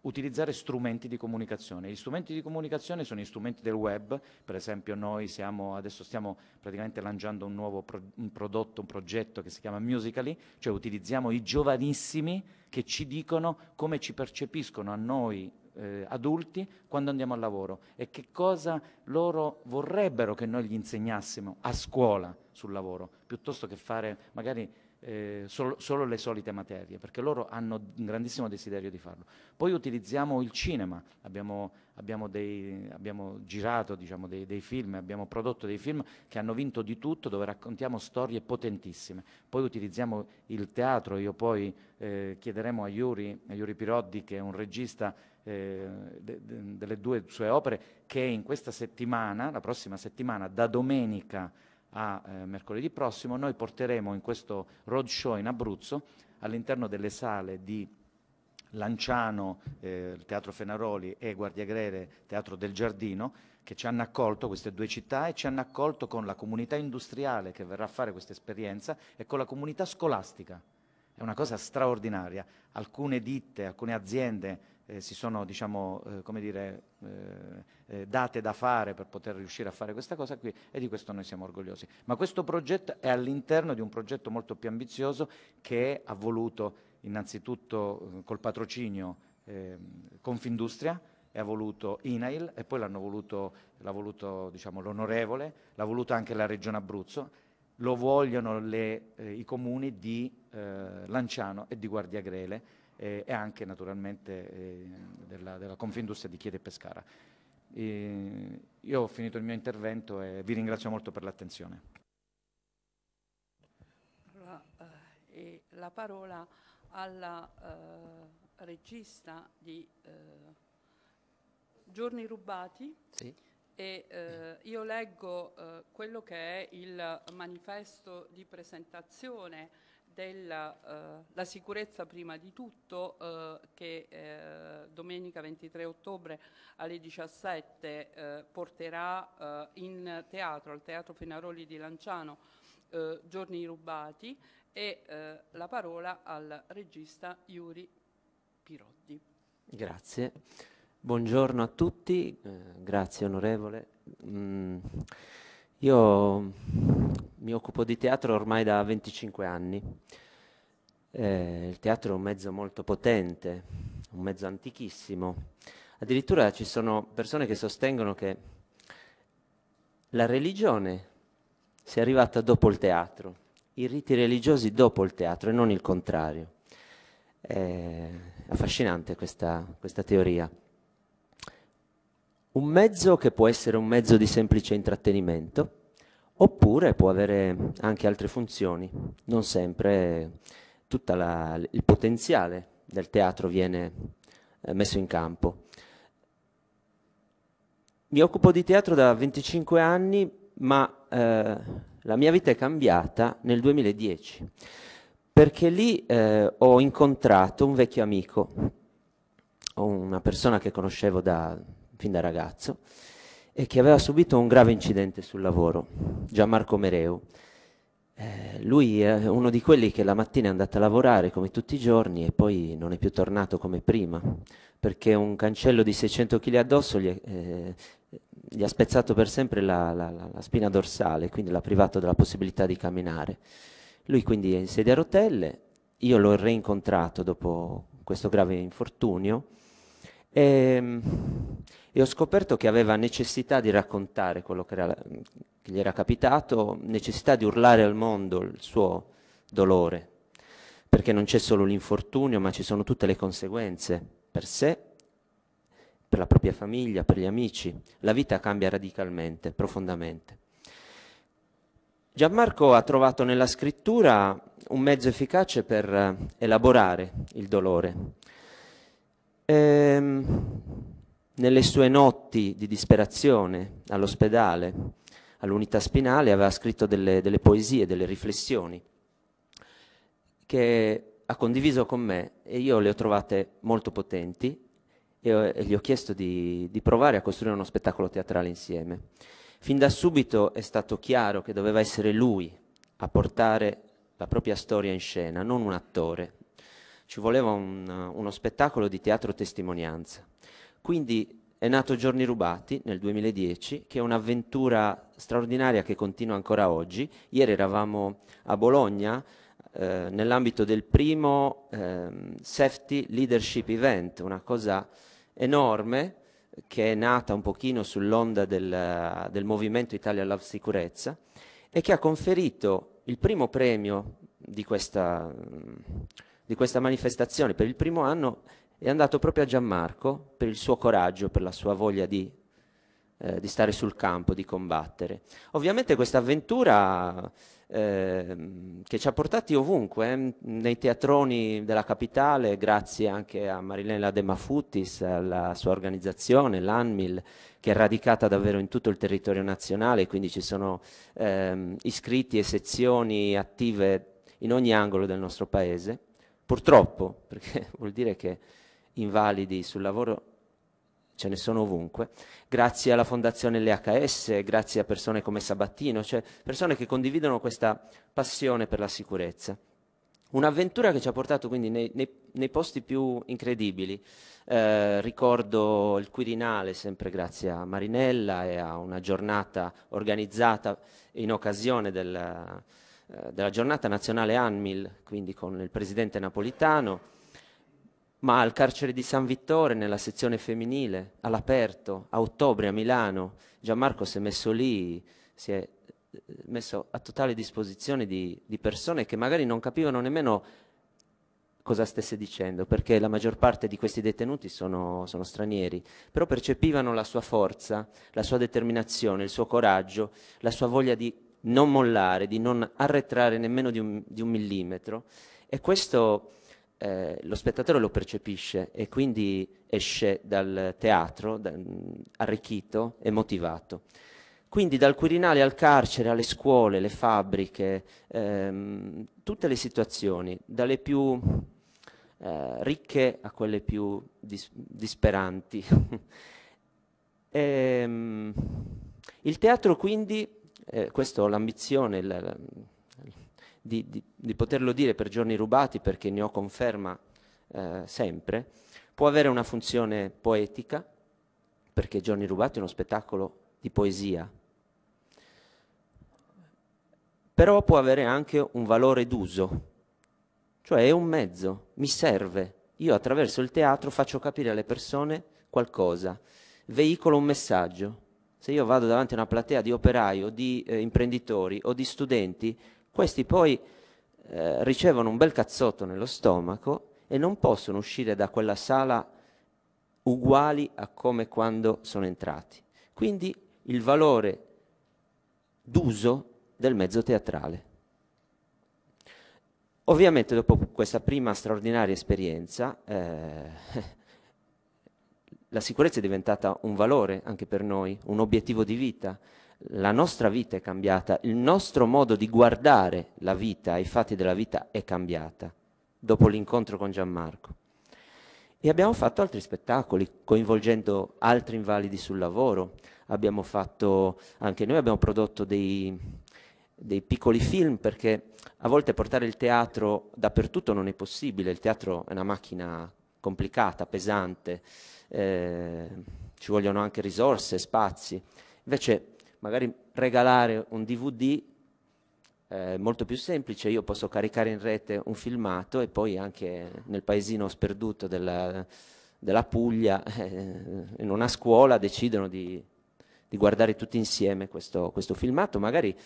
utilizzare strumenti di comunicazione. Gli strumenti di comunicazione sono gli strumenti del web, per esempio noi siamo, adesso stiamo praticamente lanciando un nuovo pro, un prodotto, un progetto che si chiama Musical.ly, cioè utilizziamo i giovanissimi che ci dicono come ci percepiscono a noi eh, adulti quando andiamo al lavoro e che cosa loro vorrebbero che noi gli insegnassimo a scuola sul lavoro, piuttosto che fare magari eh, solo, solo le solite materie, perché loro hanno un grandissimo desiderio di farlo. Poi utilizziamo il cinema, abbiamo, abbiamo, dei, abbiamo girato diciamo, dei, dei, film, abbiamo prodotto dei film che hanno vinto di tutto, dove raccontiamo storie potentissime. Poi utilizziamo il teatro, io poi eh, chiederemo a Yuri, a Yuri Piroddi, che è un regista eh, de, de, delle due sue opere, che in questa settimana, la prossima settimana, da domenica, a eh, mercoledì prossimo, noi porteremo in questo roadshow in Abruzzo, all'interno delle sale di Lanciano, eh, Teatro Fenaroli e Guardiagrere, Teatro del Giardino, che ci hanno accolto, queste due città, e ci hanno accolto con la comunità industriale che verrà a fare questa esperienza e con la comunità scolastica. È una cosa straordinaria. Alcune ditte, alcune aziende eh, si sono diciamo, eh, dire, eh, eh, date da fare per poter riuscire a fare questa cosa qui e di questo noi siamo orgogliosi. Ma questo progetto è all'interno di un progetto molto più ambizioso che ha voluto innanzitutto eh, col patrocinio ehm, Confindustria, e ha voluto INAIL e poi l'hanno voluto, voluto diciamo, l'onorevole, l'ha voluto anche la Regione Abruzzo, lo vogliono le, eh, i comuni di eh, Lanciano e di Guardiagrele eh, e anche naturalmente eh, della, della Confindustria di Chiede e Pescara. E io ho finito il mio intervento e vi ringrazio molto per l'attenzione. Allora, eh, la parola alla eh, regista di eh, Giorni rubati. Sì. E, eh, io leggo quello che è il manifesto di presentazione della eh, sicurezza prima di tutto eh, che eh, domenica 23 ottobre alle 17 eh, porterà eh, in teatro, al Teatro Fenaroli di Lanciano, eh, Giorni rubati e la parola al regista Iuri Pirodi. Grazie. Buongiorno a tutti, grazie onorevole. Mm. Io mi occupo di teatro ormai da 25 anni. Eh, il teatro è un mezzo molto potente, un mezzo antichissimo. Addirittura ci sono persone che sostengono che la religione sia arrivata dopo il teatro, i riti religiosi dopo il teatro e non il contrario. È affascinante questa, questa teoria un mezzo che può essere un mezzo di semplice intrattenimento, oppure può avere anche altre funzioni. Non sempre tutto il potenziale del teatro viene eh, messo in campo. Mi occupo di teatro da 25 anni, ma eh, la mia vita è cambiata nel 2010, perché lì eh, ho incontrato un vecchio amico, una persona che conoscevo da, fin da ragazzo, e che aveva subito un grave incidente sul lavoro, Gianmarco Mereu. Eh, lui è uno di quelli che la mattina è andato a lavorare come tutti i giorni e poi non è più tornato come prima, perché un cancello di 600 kg addosso gli, eh, gli ha spezzato per sempre la, la, la spina dorsale, quindi l'ha privato della possibilità di camminare. Lui quindi è in sedia a rotelle, io l'ho reincontrato dopo questo grave infortunio e ehm, e ho scoperto che aveva necessità di raccontare quello che, era, che gli era capitato, necessità di urlare al mondo il suo dolore, perché non c'è solo l'infortunio, ma ci sono tutte le conseguenze per sé, per la propria famiglia, per gli amici. La vita cambia radicalmente, profondamente. Gianmarco ha trovato nella scrittura un mezzo efficace per eh, elaborare il dolore. Ehm, nelle sue notti di disperazione all'ospedale, all'unità spinale, aveva scritto delle, delle poesie, delle riflessioni che ha condiviso con me e io le ho trovate molto potenti e, ho, e gli ho chiesto di, di provare a costruire uno spettacolo teatrale insieme. Fin da subito è stato chiaro che doveva essere lui a portare la propria storia in scena, non un attore. Ci voleva un, uno spettacolo di teatro testimonianza. Quindi è nato Giorni Rubati nel 2010, che è un'avventura straordinaria che continua ancora oggi. Ieri eravamo a Bologna eh, nell'ambito del primo eh, Safety Leadership Event, una cosa enorme che è nata un pochino sull'onda del, del movimento Italia Love Sicurezza e che ha conferito il primo premio di questa, di questa manifestazione per il primo anno è andato proprio a Gianmarco per il suo coraggio, per la sua voglia di, eh, di stare sul campo, di combattere. Ovviamente questa avventura eh, che ci ha portati ovunque, eh, nei teatroni della capitale, grazie anche a Marilena De Mafutis, alla sua organizzazione, l'ANMIL, che è radicata davvero in tutto il territorio nazionale, quindi ci sono eh, iscritti e sezioni attive in ogni angolo del nostro paese. Purtroppo, perché vuol dire che invalidi sul lavoro ce ne sono ovunque, grazie alla fondazione LHS, grazie a persone come Sabattino, cioè persone che condividono questa passione per la sicurezza. Un'avventura che ci ha portato quindi nei, nei, nei posti più incredibili. Eh, ricordo il Quirinale, sempre grazie a Marinella e a una giornata organizzata in occasione del, eh, della giornata nazionale ANMIL, quindi con il presidente napolitano ma al carcere di San Vittore, nella sezione femminile, all'aperto, a ottobre a Milano. Gianmarco si è messo lì, si è eh, messo a totale disposizione di, di persone che magari non capivano nemmeno cosa stesse dicendo, perché la maggior parte di questi detenuti sono, sono, stranieri, però percepivano la sua forza, la sua determinazione, il suo coraggio, la sua voglia di non mollare, di non arretrare nemmeno di un, di un millimetro. E questo eh, lo spettatore lo percepisce e quindi esce dal teatro da, mm, arricchito e motivato. Quindi dal Quirinale al carcere, alle scuole, alle fabbriche, ehm, tutte le situazioni, dalle più eh, ricche a quelle più dis- disperanti. e, ehm, il teatro quindi, eh, questa ho l'ambizione, la, la di, di, di poterlo dire per giorni rubati perché ne ho conferma eh, sempre, può avere una funzione poetica, perché Giorni rubati è uno spettacolo di poesia, però può avere anche un valore d'uso, cioè è un mezzo, mi serve. Io attraverso il teatro faccio capire alle persone qualcosa, veicolo un messaggio. Se io vado davanti a una platea di operai o di eh, imprenditori o di studenti, questi poi eh, ricevono un bel cazzotto nello stomaco e non possono uscire da quella sala uguali a come quando sono entrati. Quindi il valore d'uso del mezzo teatrale. Ovviamente dopo questa prima straordinaria esperienza eh, la sicurezza è diventata un valore anche per noi, un obiettivo di vita la nostra vita è cambiata, il nostro modo di guardare la vita, i fatti della vita è cambiata dopo l'incontro con Gianmarco. E abbiamo fatto altri spettacoli, coinvolgendo altri invalidi sul lavoro. Abbiamo fatto, anche noi abbiamo prodotto dei, dei piccoli film perché a volte portare il teatro dappertutto non è possibile, il teatro è una macchina complicata, pesante, eh, ci vogliono anche risorse, spazi. Invece magari regalare un DVD è eh, molto più semplice, io posso caricare in rete un filmato e poi anche nel paesino sperduto della, della Puglia, eh, in una scuola, decidono di, di guardare tutti insieme questo, questo filmato. Magari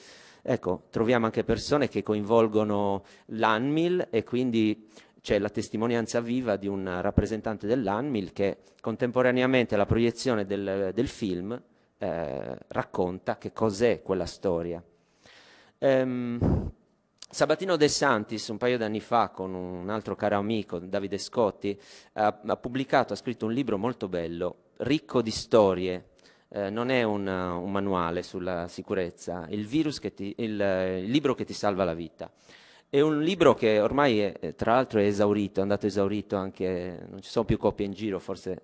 ecco, troviamo anche persone che coinvolgono l'ANMIL e quindi c'è la testimonianza viva di un rappresentante dell'ANMIL che contemporaneamente alla proiezione del, del film eh, racconta che cos'è quella storia. Ehm, Sabatino De Santis, un paio di anni fa, con un altro caro amico, Davide Scotti, ha, ha pubblicato, ha scritto un libro molto bello, ricco di storie, eh, non è un, un, manuale sulla sicurezza, il, ti, il, il, libro che ti salva la vita. È un libro che ormai, è, tra l'altro, è esaurito, è andato esaurito anche, non ci sono più copie in giro, forse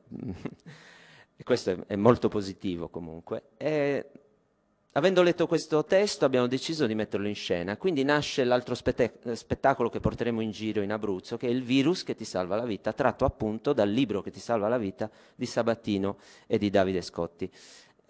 e questo è, è molto positivo comunque. E, avendo letto questo testo abbiamo deciso di metterlo in scena, quindi nasce l'altro spett- spettacolo che porteremo in giro in Abruzzo, che è Il virus che ti salva la vita, tratto appunto dal libro che ti salva la vita di Sabatino e di Davide Scotti.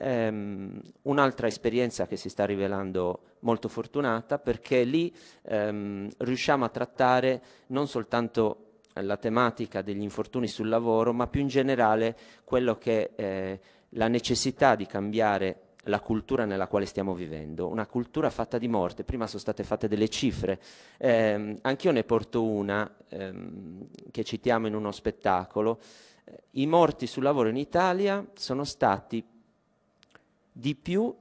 Um, un'altra esperienza che si sta rivelando molto fortunata perché lì um, riusciamo a trattare non soltanto la tematica degli infortuni sul lavoro, ma più in generale quello che è eh, la necessità di cambiare la cultura nella quale stiamo vivendo, una cultura fatta di morte, prima sono state fatte delle cifre, eh, anch'io ne porto una ehm, che citiamo in uno spettacolo, i morti sul lavoro in Italia sono stati di più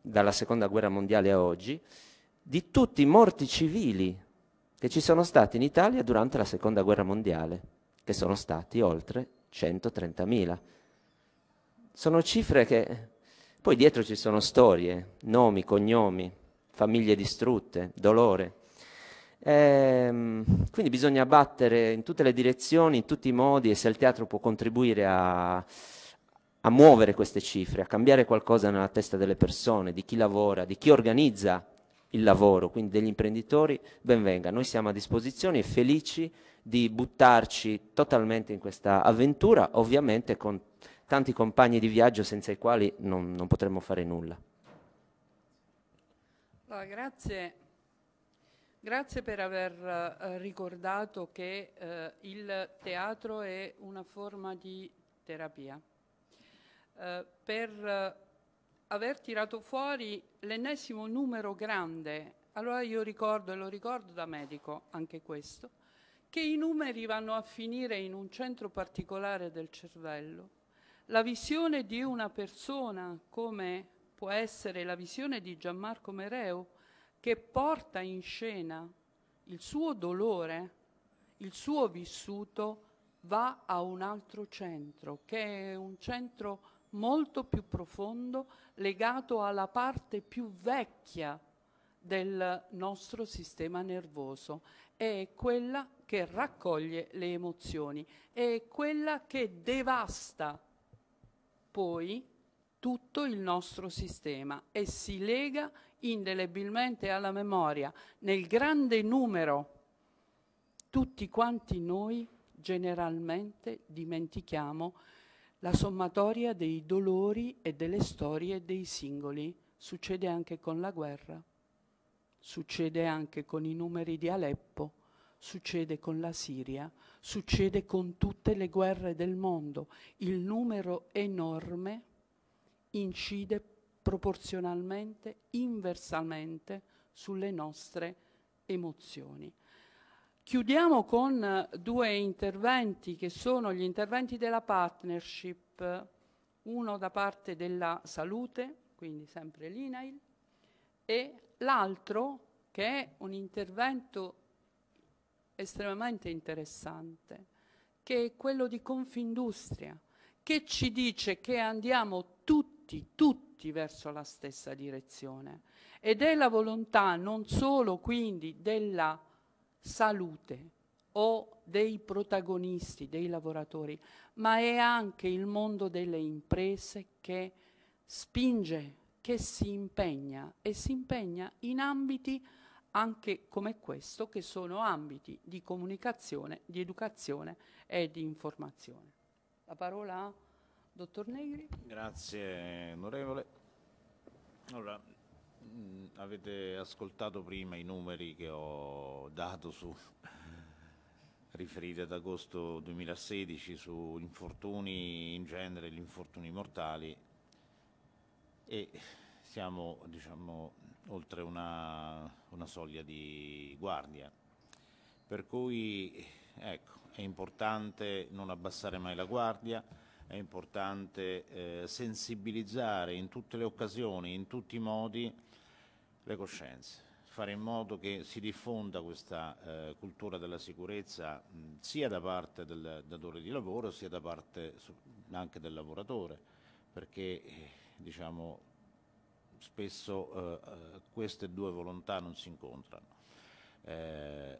dalla seconda guerra mondiale a oggi, di tutti i morti civili che ci sono stati in Italia durante la Seconda Guerra Mondiale, che sono stati oltre 130.000. Sono cifre che poi dietro ci sono storie, nomi, cognomi, famiglie distrutte, dolore. E, ehm, quindi bisogna battere in tutte le direzioni, in tutti i modi e se il teatro può contribuire a, a muovere queste cifre, a cambiare qualcosa nella testa delle persone, di chi lavora, di chi organizza il lavoro, quindi degli imprenditori, benvenga. Noi siamo a disposizione e felici di buttarci totalmente in questa avventura, ovviamente con tanti compagni di viaggio senza i quali non, non potremmo fare nulla. Allora, grazie. grazie. per aver eh, ricordato che eh, il teatro è una forma di terapia. Eh, per aver tirato fuori l'ennesimo numero grande. Allora io ricordo, e lo ricordo da medico anche questo, che i numeri vanno a finire in un centro particolare del cervello. La visione di una persona, come può essere la visione di Gianmarco Mereo, che porta in scena il suo dolore, il suo vissuto, va a un altro centro, che è un centro molto più profondo legato alla parte più vecchia del nostro sistema nervoso è quella che raccoglie le emozioni, è quella che devasta poi tutto il nostro sistema e si lega indelebilmente alla memoria. Nel grande numero tutti quanti noi generalmente dimentichiamo la sommatoria dei dolori e delle storie dei singoli. Succede anche con la guerra, succede anche con i numeri di Aleppo, succede con la Siria, succede con tutte le guerre del mondo. Il numero enorme incide proporzionalmente, inversamente sulle nostre emozioni. Chiudiamo con eh, due interventi che sono gli interventi della partnership, uno da parte della salute, quindi sempre l'INAIL, e l'altro che è un intervento estremamente interessante, che è quello di Confindustria, che ci dice che andiamo tutti, tutti verso la stessa direzione ed è la volontà non solo quindi della salute o dei protagonisti, dei lavoratori, ma è anche il mondo delle imprese che spinge, che si impegna e si impegna in ambiti anche come questo, che sono ambiti di comunicazione, di educazione e di informazione. La parola a dottor Negri. Grazie, onorevole. Allora, Mm, avete ascoltato prima i numeri che ho dato su, riferiti ad agosto 2016 su infortuni in genere, gli infortuni mortali e siamo diciamo, oltre una, una soglia di guardia. Per cui ecco, è importante non abbassare mai la guardia, è importante eh, sensibilizzare in tutte le occasioni, in tutti i modi, le coscienze, fare in modo che si diffonda questa eh, cultura della sicurezza mh, sia da parte del datore di lavoro sia da parte su, anche del lavoratore, perché eh, diciamo, spesso eh, eh queste due volontà non si incontrano. Eh,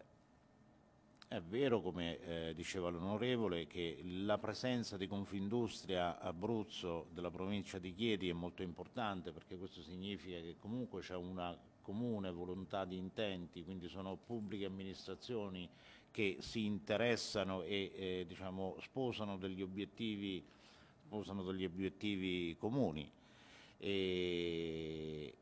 è vero, come eh, diceva l'onorevole, che la presenza di Confindustria Abruzzo della provincia di Chieti è molto importante perché questo significa che comunque c'è una comune volontà di intenti, quindi sono pubbliche amministrazioni che si interessano e eh, diciamo, sposano, degli obiettivi, sposano degli obiettivi comuni. E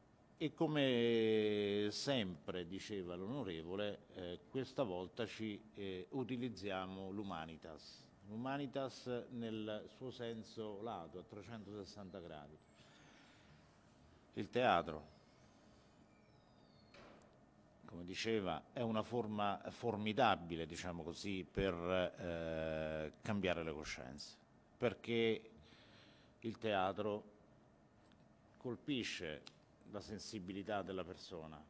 e come sempre diceva l'onorevole, eh, questa volta ci eh, utilizziamo l'umanitas, l'umanitas nel suo senso lato, a 360 gradi. Il teatro, come diceva, è una forma formidabile, diciamo così, per eh, cambiare le coscienze, perché il teatro colpisce la sensibilità della persona.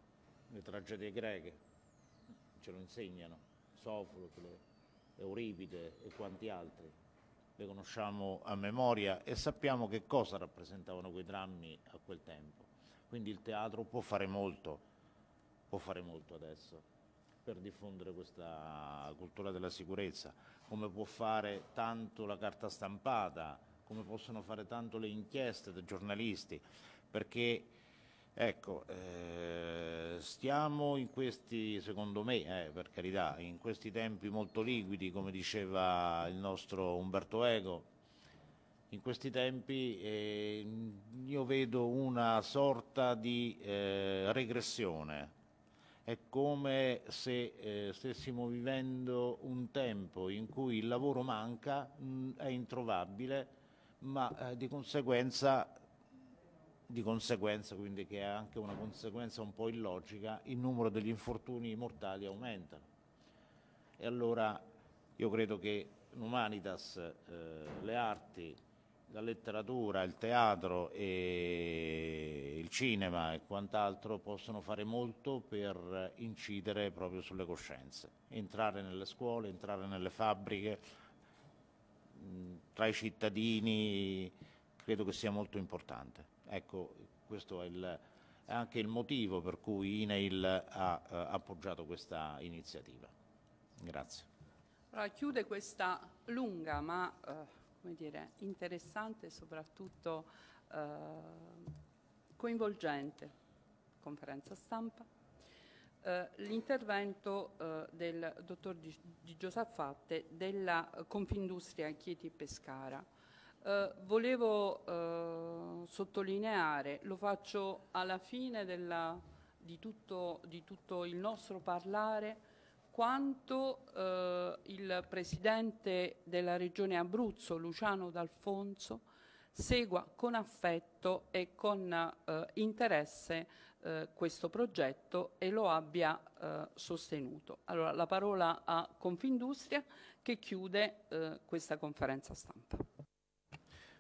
Le tragedie greche ce lo insegnano, Sofocle, Euripide e quanti altri. Le conosciamo a memoria e sappiamo che cosa rappresentavano quei drammi a quel tempo. Quindi il teatro può fare molto, può fare molto adesso per diffondere questa cultura della sicurezza, come può fare tanto la carta stampata, come possono fare tanto le inchieste dei giornalisti, perché Ecco, eh, stiamo in questi, secondo me, eh, per carità, in questi tempi molto liquidi, come diceva il nostro Umberto Ego, in questi tempi eh, io vedo una sorta di eh, regressione. È come se eh, stessimo vivendo un tempo in cui il lavoro manca, mh, mm, è introvabile, ma eh, di conseguenza di conseguenza, quindi che è anche una conseguenza un po' illogica, il numero degli infortuni mortali aumenta. E allora io credo che l'Humanitas, eh, le arti, la letteratura, il teatro e il cinema e quant'altro possono fare molto per incidere proprio sulle coscienze, entrare nelle scuole, entrare nelle fabbriche, mm, tra i cittadini, credo che sia molto importante. Ecco, questo è, il, è anche il motivo per cui INAIL ha eh, appoggiato questa iniziativa. Grazie. Allora, chiude questa lunga ma eh, dire, interessante e soprattutto eh, coinvolgente conferenza stampa eh, l'intervento eh, del dottor Di Giuseppe Fatte della eh, Confindustria Chieti Pescara eh, volevo eh, sottolineare, lo faccio alla fine della, di, tutto, di, tutto, il nostro parlare, quanto eh, il Presidente della Regione Abruzzo, Luciano D'Alfonso, segua con affetto e con eh, interesse eh, questo progetto e lo abbia eh, sostenuto. Allora, la parola a Confindustria che chiude questa conferenza stampa.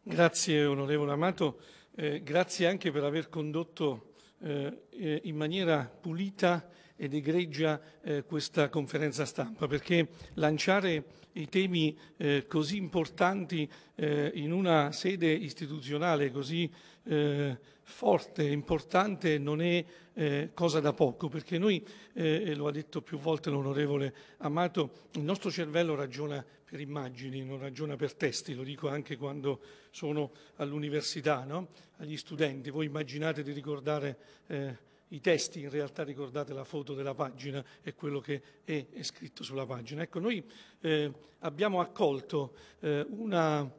Grazie onorevole Amato, eh, grazie anche per aver condotto eh, eh in maniera pulita ed egregia eh, questa conferenza stampa perché lanciare i temi eh, così importanti eh, in una sede istituzionale così eh, forte e importante non è eh, cosa da poco perché noi, eh, e lo ha detto più volte l'onorevole Amato, il nostro cervello ragiona per immagini, non ragiona per testi, lo dico anche quando sono all'università, no? agli studenti, voi immaginate di ricordare i testi in realtà ricordate la foto della pagina e quello che è, è scritto sulla pagina. Ecco, noi eh, abbiamo accolto eh, una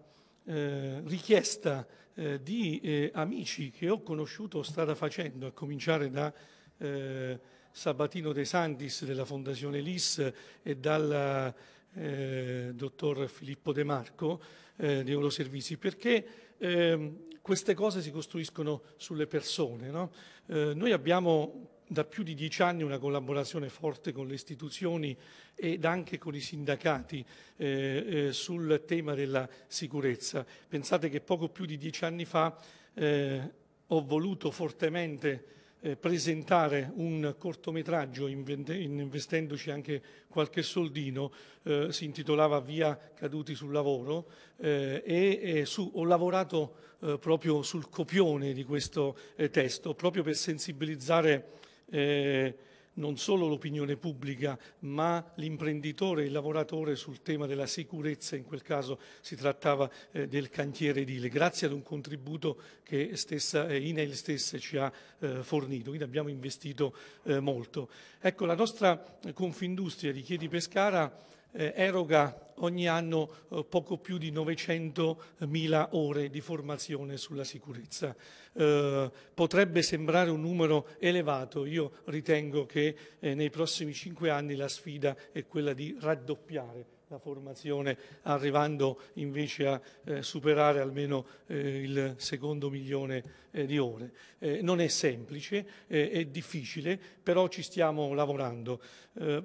eh, richiesta eh, di eh, amici che ho conosciuto strada facendo, a cominciare da eh, Sabatino De Santis della Fondazione LIS e dal dottor Filippo De Marco di Euroservizi, perché ehm, queste cose si costruiscono sulle persone, no? Eh, noi abbiamo da più di dieci anni una collaborazione forte con le istituzioni ed anche con i sindacati eh, eh, sul tema della sicurezza. Pensate che poco più di dieci anni fa eh, ho voluto fortemente eh, presentare un cortometraggio investendoci anche qualche soldino, eh, si intitolava Via caduti sul lavoro eh, e, su, ho lavorato eh, proprio sul copione di questo eh, testo, proprio per sensibilizzare eh, non solo l'opinione pubblica ma l'imprenditore e il lavoratore sul tema della sicurezza, in quel caso si trattava eh, del cantiere edile, grazie ad un contributo che stessa, eh, Inail stessa ci ha eh, fornito, quindi abbiamo investito eh, molto. Ecco, la nostra eh, Confindustria di Chiedi Pescara eh, eroga ogni anno eh, poco più di 900.000 ore di formazione sulla sicurezza. Eh, potrebbe sembrare un numero elevato, io ritengo che eh, nei prossimi cinque anni la sfida è quella di raddoppiare la formazione, arrivando invece a eh, superare almeno eh, il secondo milione eh, di ore. Eh, non è semplice, eh, è difficile, però ci stiamo lavorando.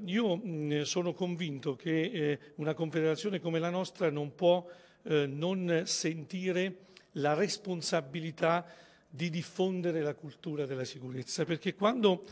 io mh, sono convinto che una confederazione come la nostra non può non sentire la responsabilità di diffondere la cultura della sicurezza, perché quando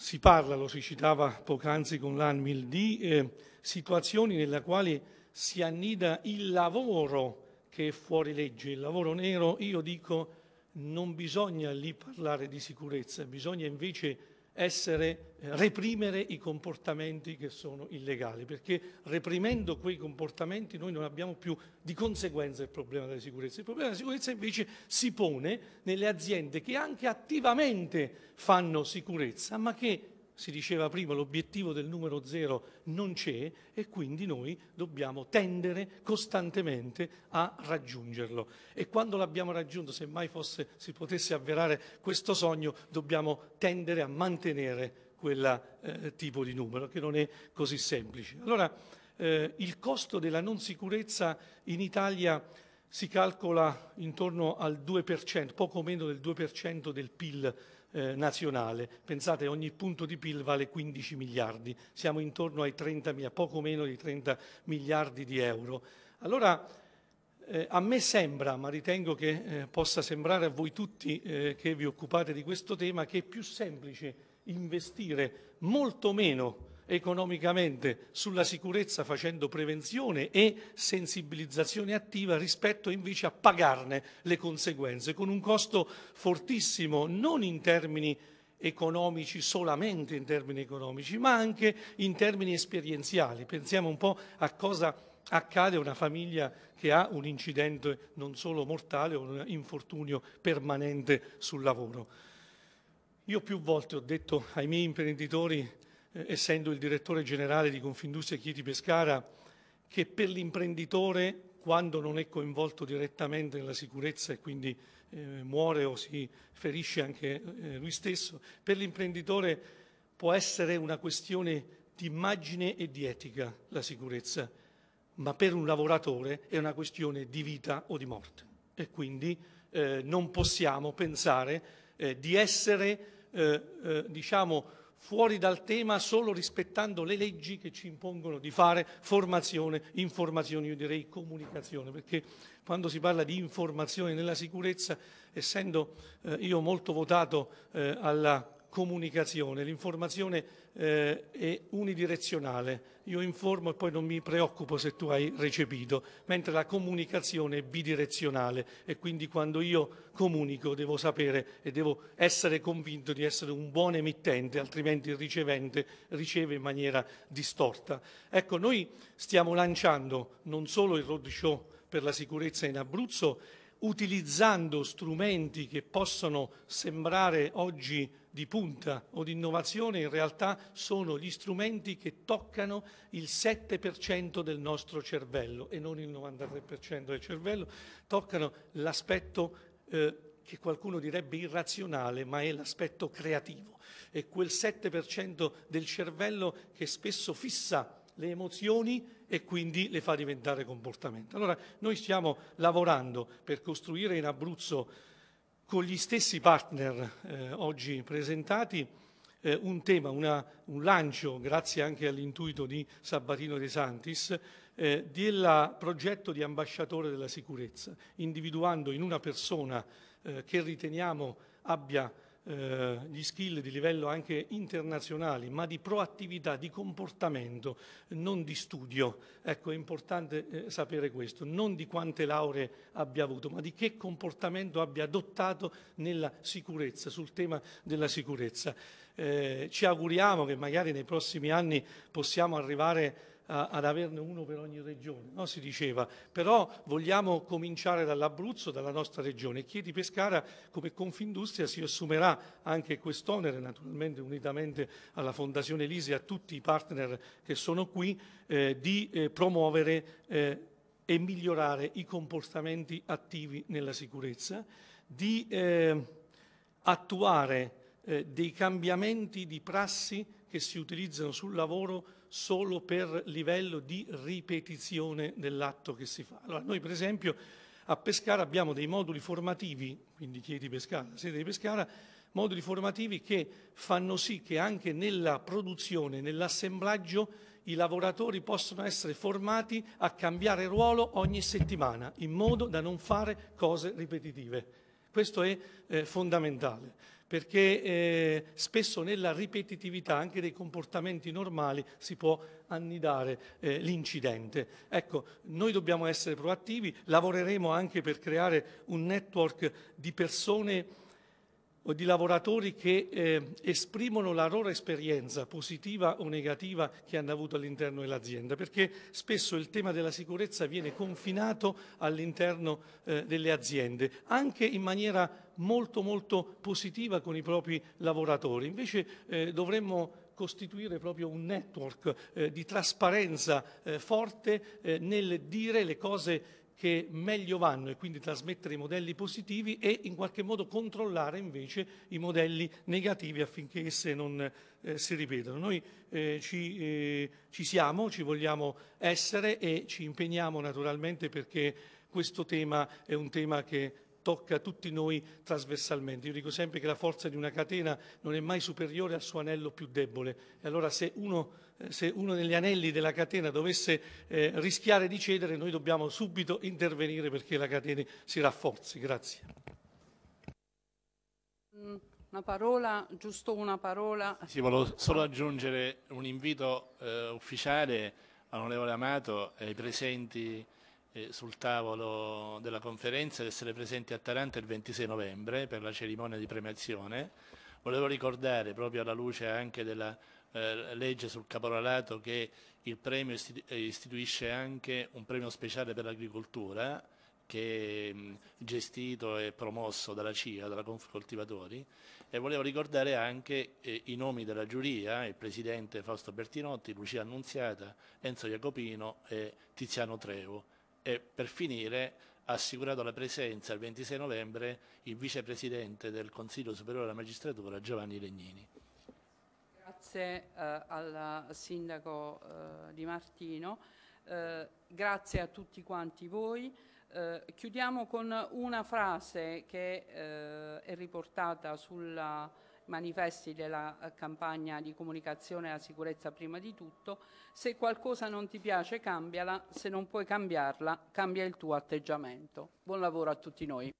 si parla, lo si citava poc'anzi con l'ANMIL, di eh, situazioni nella quale si annida il lavoro che è fuori legge, il lavoro nero, io dico non bisogna lì parlare di sicurezza, bisogna invece essere, eh, reprimere i comportamenti che sono illegali, perché reprimendo quei comportamenti noi non abbiamo più di conseguenza il problema della sicurezza. Il problema della sicurezza invece si pone nelle aziende che anche attivamente fanno sicurezza, ma che si diceva prima, l'obiettivo del numero zero non c'è e quindi noi dobbiamo tendere costantemente a raggiungerlo. E quando l'abbiamo raggiunto, se mai fosse, si potesse avverare questo sogno, dobbiamo tendere a mantenere quel eh, tipo di numero, che non è così semplice. Allora, eh, il costo della non sicurezza in Italia si calcola intorno al 2%, poco meno del 2% del PIL eh, nazionale. Pensate, ogni punto di PIL vale 15 miliardi, siamo intorno ai 30, poco meno di 30 miliardi di euro. Allora, eh, a me sembra, ma ritengo che eh, possa sembrare a voi tutti eh, che vi occupate di questo tema, che è più semplice investire molto meno economicamente sulla sicurezza facendo prevenzione e sensibilizzazione attiva rispetto invece a pagarne le conseguenze con un costo fortissimo non in termini economici solamente in termini economici ma anche in termini esperienziali pensiamo un po' a cosa accade a una famiglia che ha un incidente non solo mortale o un infortunio permanente sul lavoro io più volte ho detto ai miei imprenditori eh, essendo il direttore generale di Confindustria Chieti Pescara, che per l'imprenditore, quando non è coinvolto direttamente nella sicurezza e quindi eh, muore o si ferisce anche eh, lui stesso, per l'imprenditore può essere una questione di immagine e di etica la sicurezza, ma per un lavoratore è una questione di vita o di morte e quindi eh, non possiamo pensare eh, di essere eh, eh, diciamo, fuori dal tema solo rispettando le leggi che ci impongono di fare formazione, informazione, io direi comunicazione, perché quando si parla di informazione nella sicurezza, essendo eh, io molto votato eh, alla comunicazione, l'informazione eh, è unidirezionale, io informo e poi non mi preoccupo se tu hai recepito, mentre la comunicazione è bidirezionale e quindi quando io comunico devo sapere e devo essere convinto di essere un buon emittente, altrimenti il ricevente riceve in maniera distorta. Ecco, noi stiamo lanciando non solo il roadshow per la sicurezza in Abruzzo, utilizzando strumenti che possono sembrare oggi di punta o di innovazione in realtà sono gli strumenti che toccano il 7% del nostro cervello e non il 93% del cervello, toccano l'aspetto eh, che qualcuno direbbe irrazionale, ma è l'aspetto creativo, e quel 7% del cervello che spesso fissa le emozioni e quindi le fa diventare comportamento. Allora noi stiamo lavorando per costruire in Abruzzo con gli stessi partner eh, oggi presentati eh, un tema, una, un lancio, grazie anche all'intuito di Sabatino De Santis, eh, del progetto di ambasciatore della sicurezza, individuando in una persona eh, che riteniamo abbia eh, gli skill di livello anche internazionali, ma di proattività, di comportamento, non di studio. Ecco, è importante eh, sapere questo, non di quante lauree abbia avuto, ma di che comportamento abbia adottato nella sicurezza, sul tema della sicurezza. Eh, ci auguriamo che magari nei prossimi anni possiamo arrivare a, ad averne uno per ogni regione, no? si diceva, però vogliamo cominciare dall'Abruzzo, dalla nostra regione. Chiedi Pescara come Confindustria si assumerà anche quest'onere, naturalmente unitamente alla Fondazione Elise e a tutti i partner che sono qui, eh, di eh, promuovere eh, e migliorare i comportamenti attivi nella sicurezza, di eh, attuare eh, dei cambiamenti di prassi che si utilizzano sul lavoro solo per livello di ripetizione dell'atto che si fa. Allora, noi per esempio a Pescara abbiamo dei moduli formativi, quindi Chieti Pescara, sede di Pescara, moduli formativi che fanno sì che anche nella produzione, nell'assemblaggio, i lavoratori possono essere formati a cambiare ruolo ogni settimana, in modo da non fare cose ripetitive. Questo è eh, fondamentale perché eh, spesso nella ripetitività anche dei comportamenti normali si può annidare eh, l'incidente. Ecco, noi dobbiamo essere proattivi, lavoreremo anche per creare un network di persone o di lavoratori che eh, esprimono la loro esperienza positiva o negativa che hanno avuto all'interno dell'azienda, perché spesso il tema della sicurezza viene confinato all'interno eh, delle aziende, anche in maniera molto molto positiva con i propri lavoratori. Invece eh, dovremmo costituire proprio un network eh, di trasparenza eh, forte eh, nel dire le cose che meglio vanno e quindi trasmettere i modelli positivi e in qualche modo controllare invece i modelli negativi affinché esse non eh, si ripetano. Noi eh, ci, eh, ci siamo, ci vogliamo essere e ci impegniamo naturalmente perché questo tema è un tema che tocca a tutti noi trasversalmente. Io dico sempre che la forza di una catena non è mai superiore al suo anello più debole e allora se uno, eh, se uno degli anelli della catena dovesse eh, rischiare di cedere noi dobbiamo subito intervenire perché la catena si rafforzi. Grazie. Mm, una parola, giusto una parola. Sì, volevo solo aggiungere un invito eh, ufficiale all'onorevole Amato, e ai presenti eh, sul tavolo della conferenza ed essere presenti a Taranto il 26 novembre per la cerimonia di premiazione. Volevo ricordare, proprio alla luce anche della eh, legge sul caporalato, che il premio istituisce anche un premio speciale per l'agricoltura, che è mm, gestito e promosso dalla CIA, dalla Confcoltivatori, e volevo ricordare anche eh, i nomi della giuria, il presidente Fausto Bertinotti, Lucia Annunziata, Enzo Jacopino e Tiziano Trevo e per finire ha assicurato la presenza il 26 novembre il vicepresidente del Consiglio Superiore della Magistratura Giovanni Legnini. Grazie eh, al sindaco eh, Di Martino, eh, grazie a tutti quanti voi. Eh, chiudiamo con una frase che eh, è riportata sulla manifesti della eh, campagna di comunicazione la sicurezza prima di tutto, se qualcosa non ti piace cambiala, se non puoi cambiarla cambia il tuo atteggiamento. Buon lavoro a tutti noi.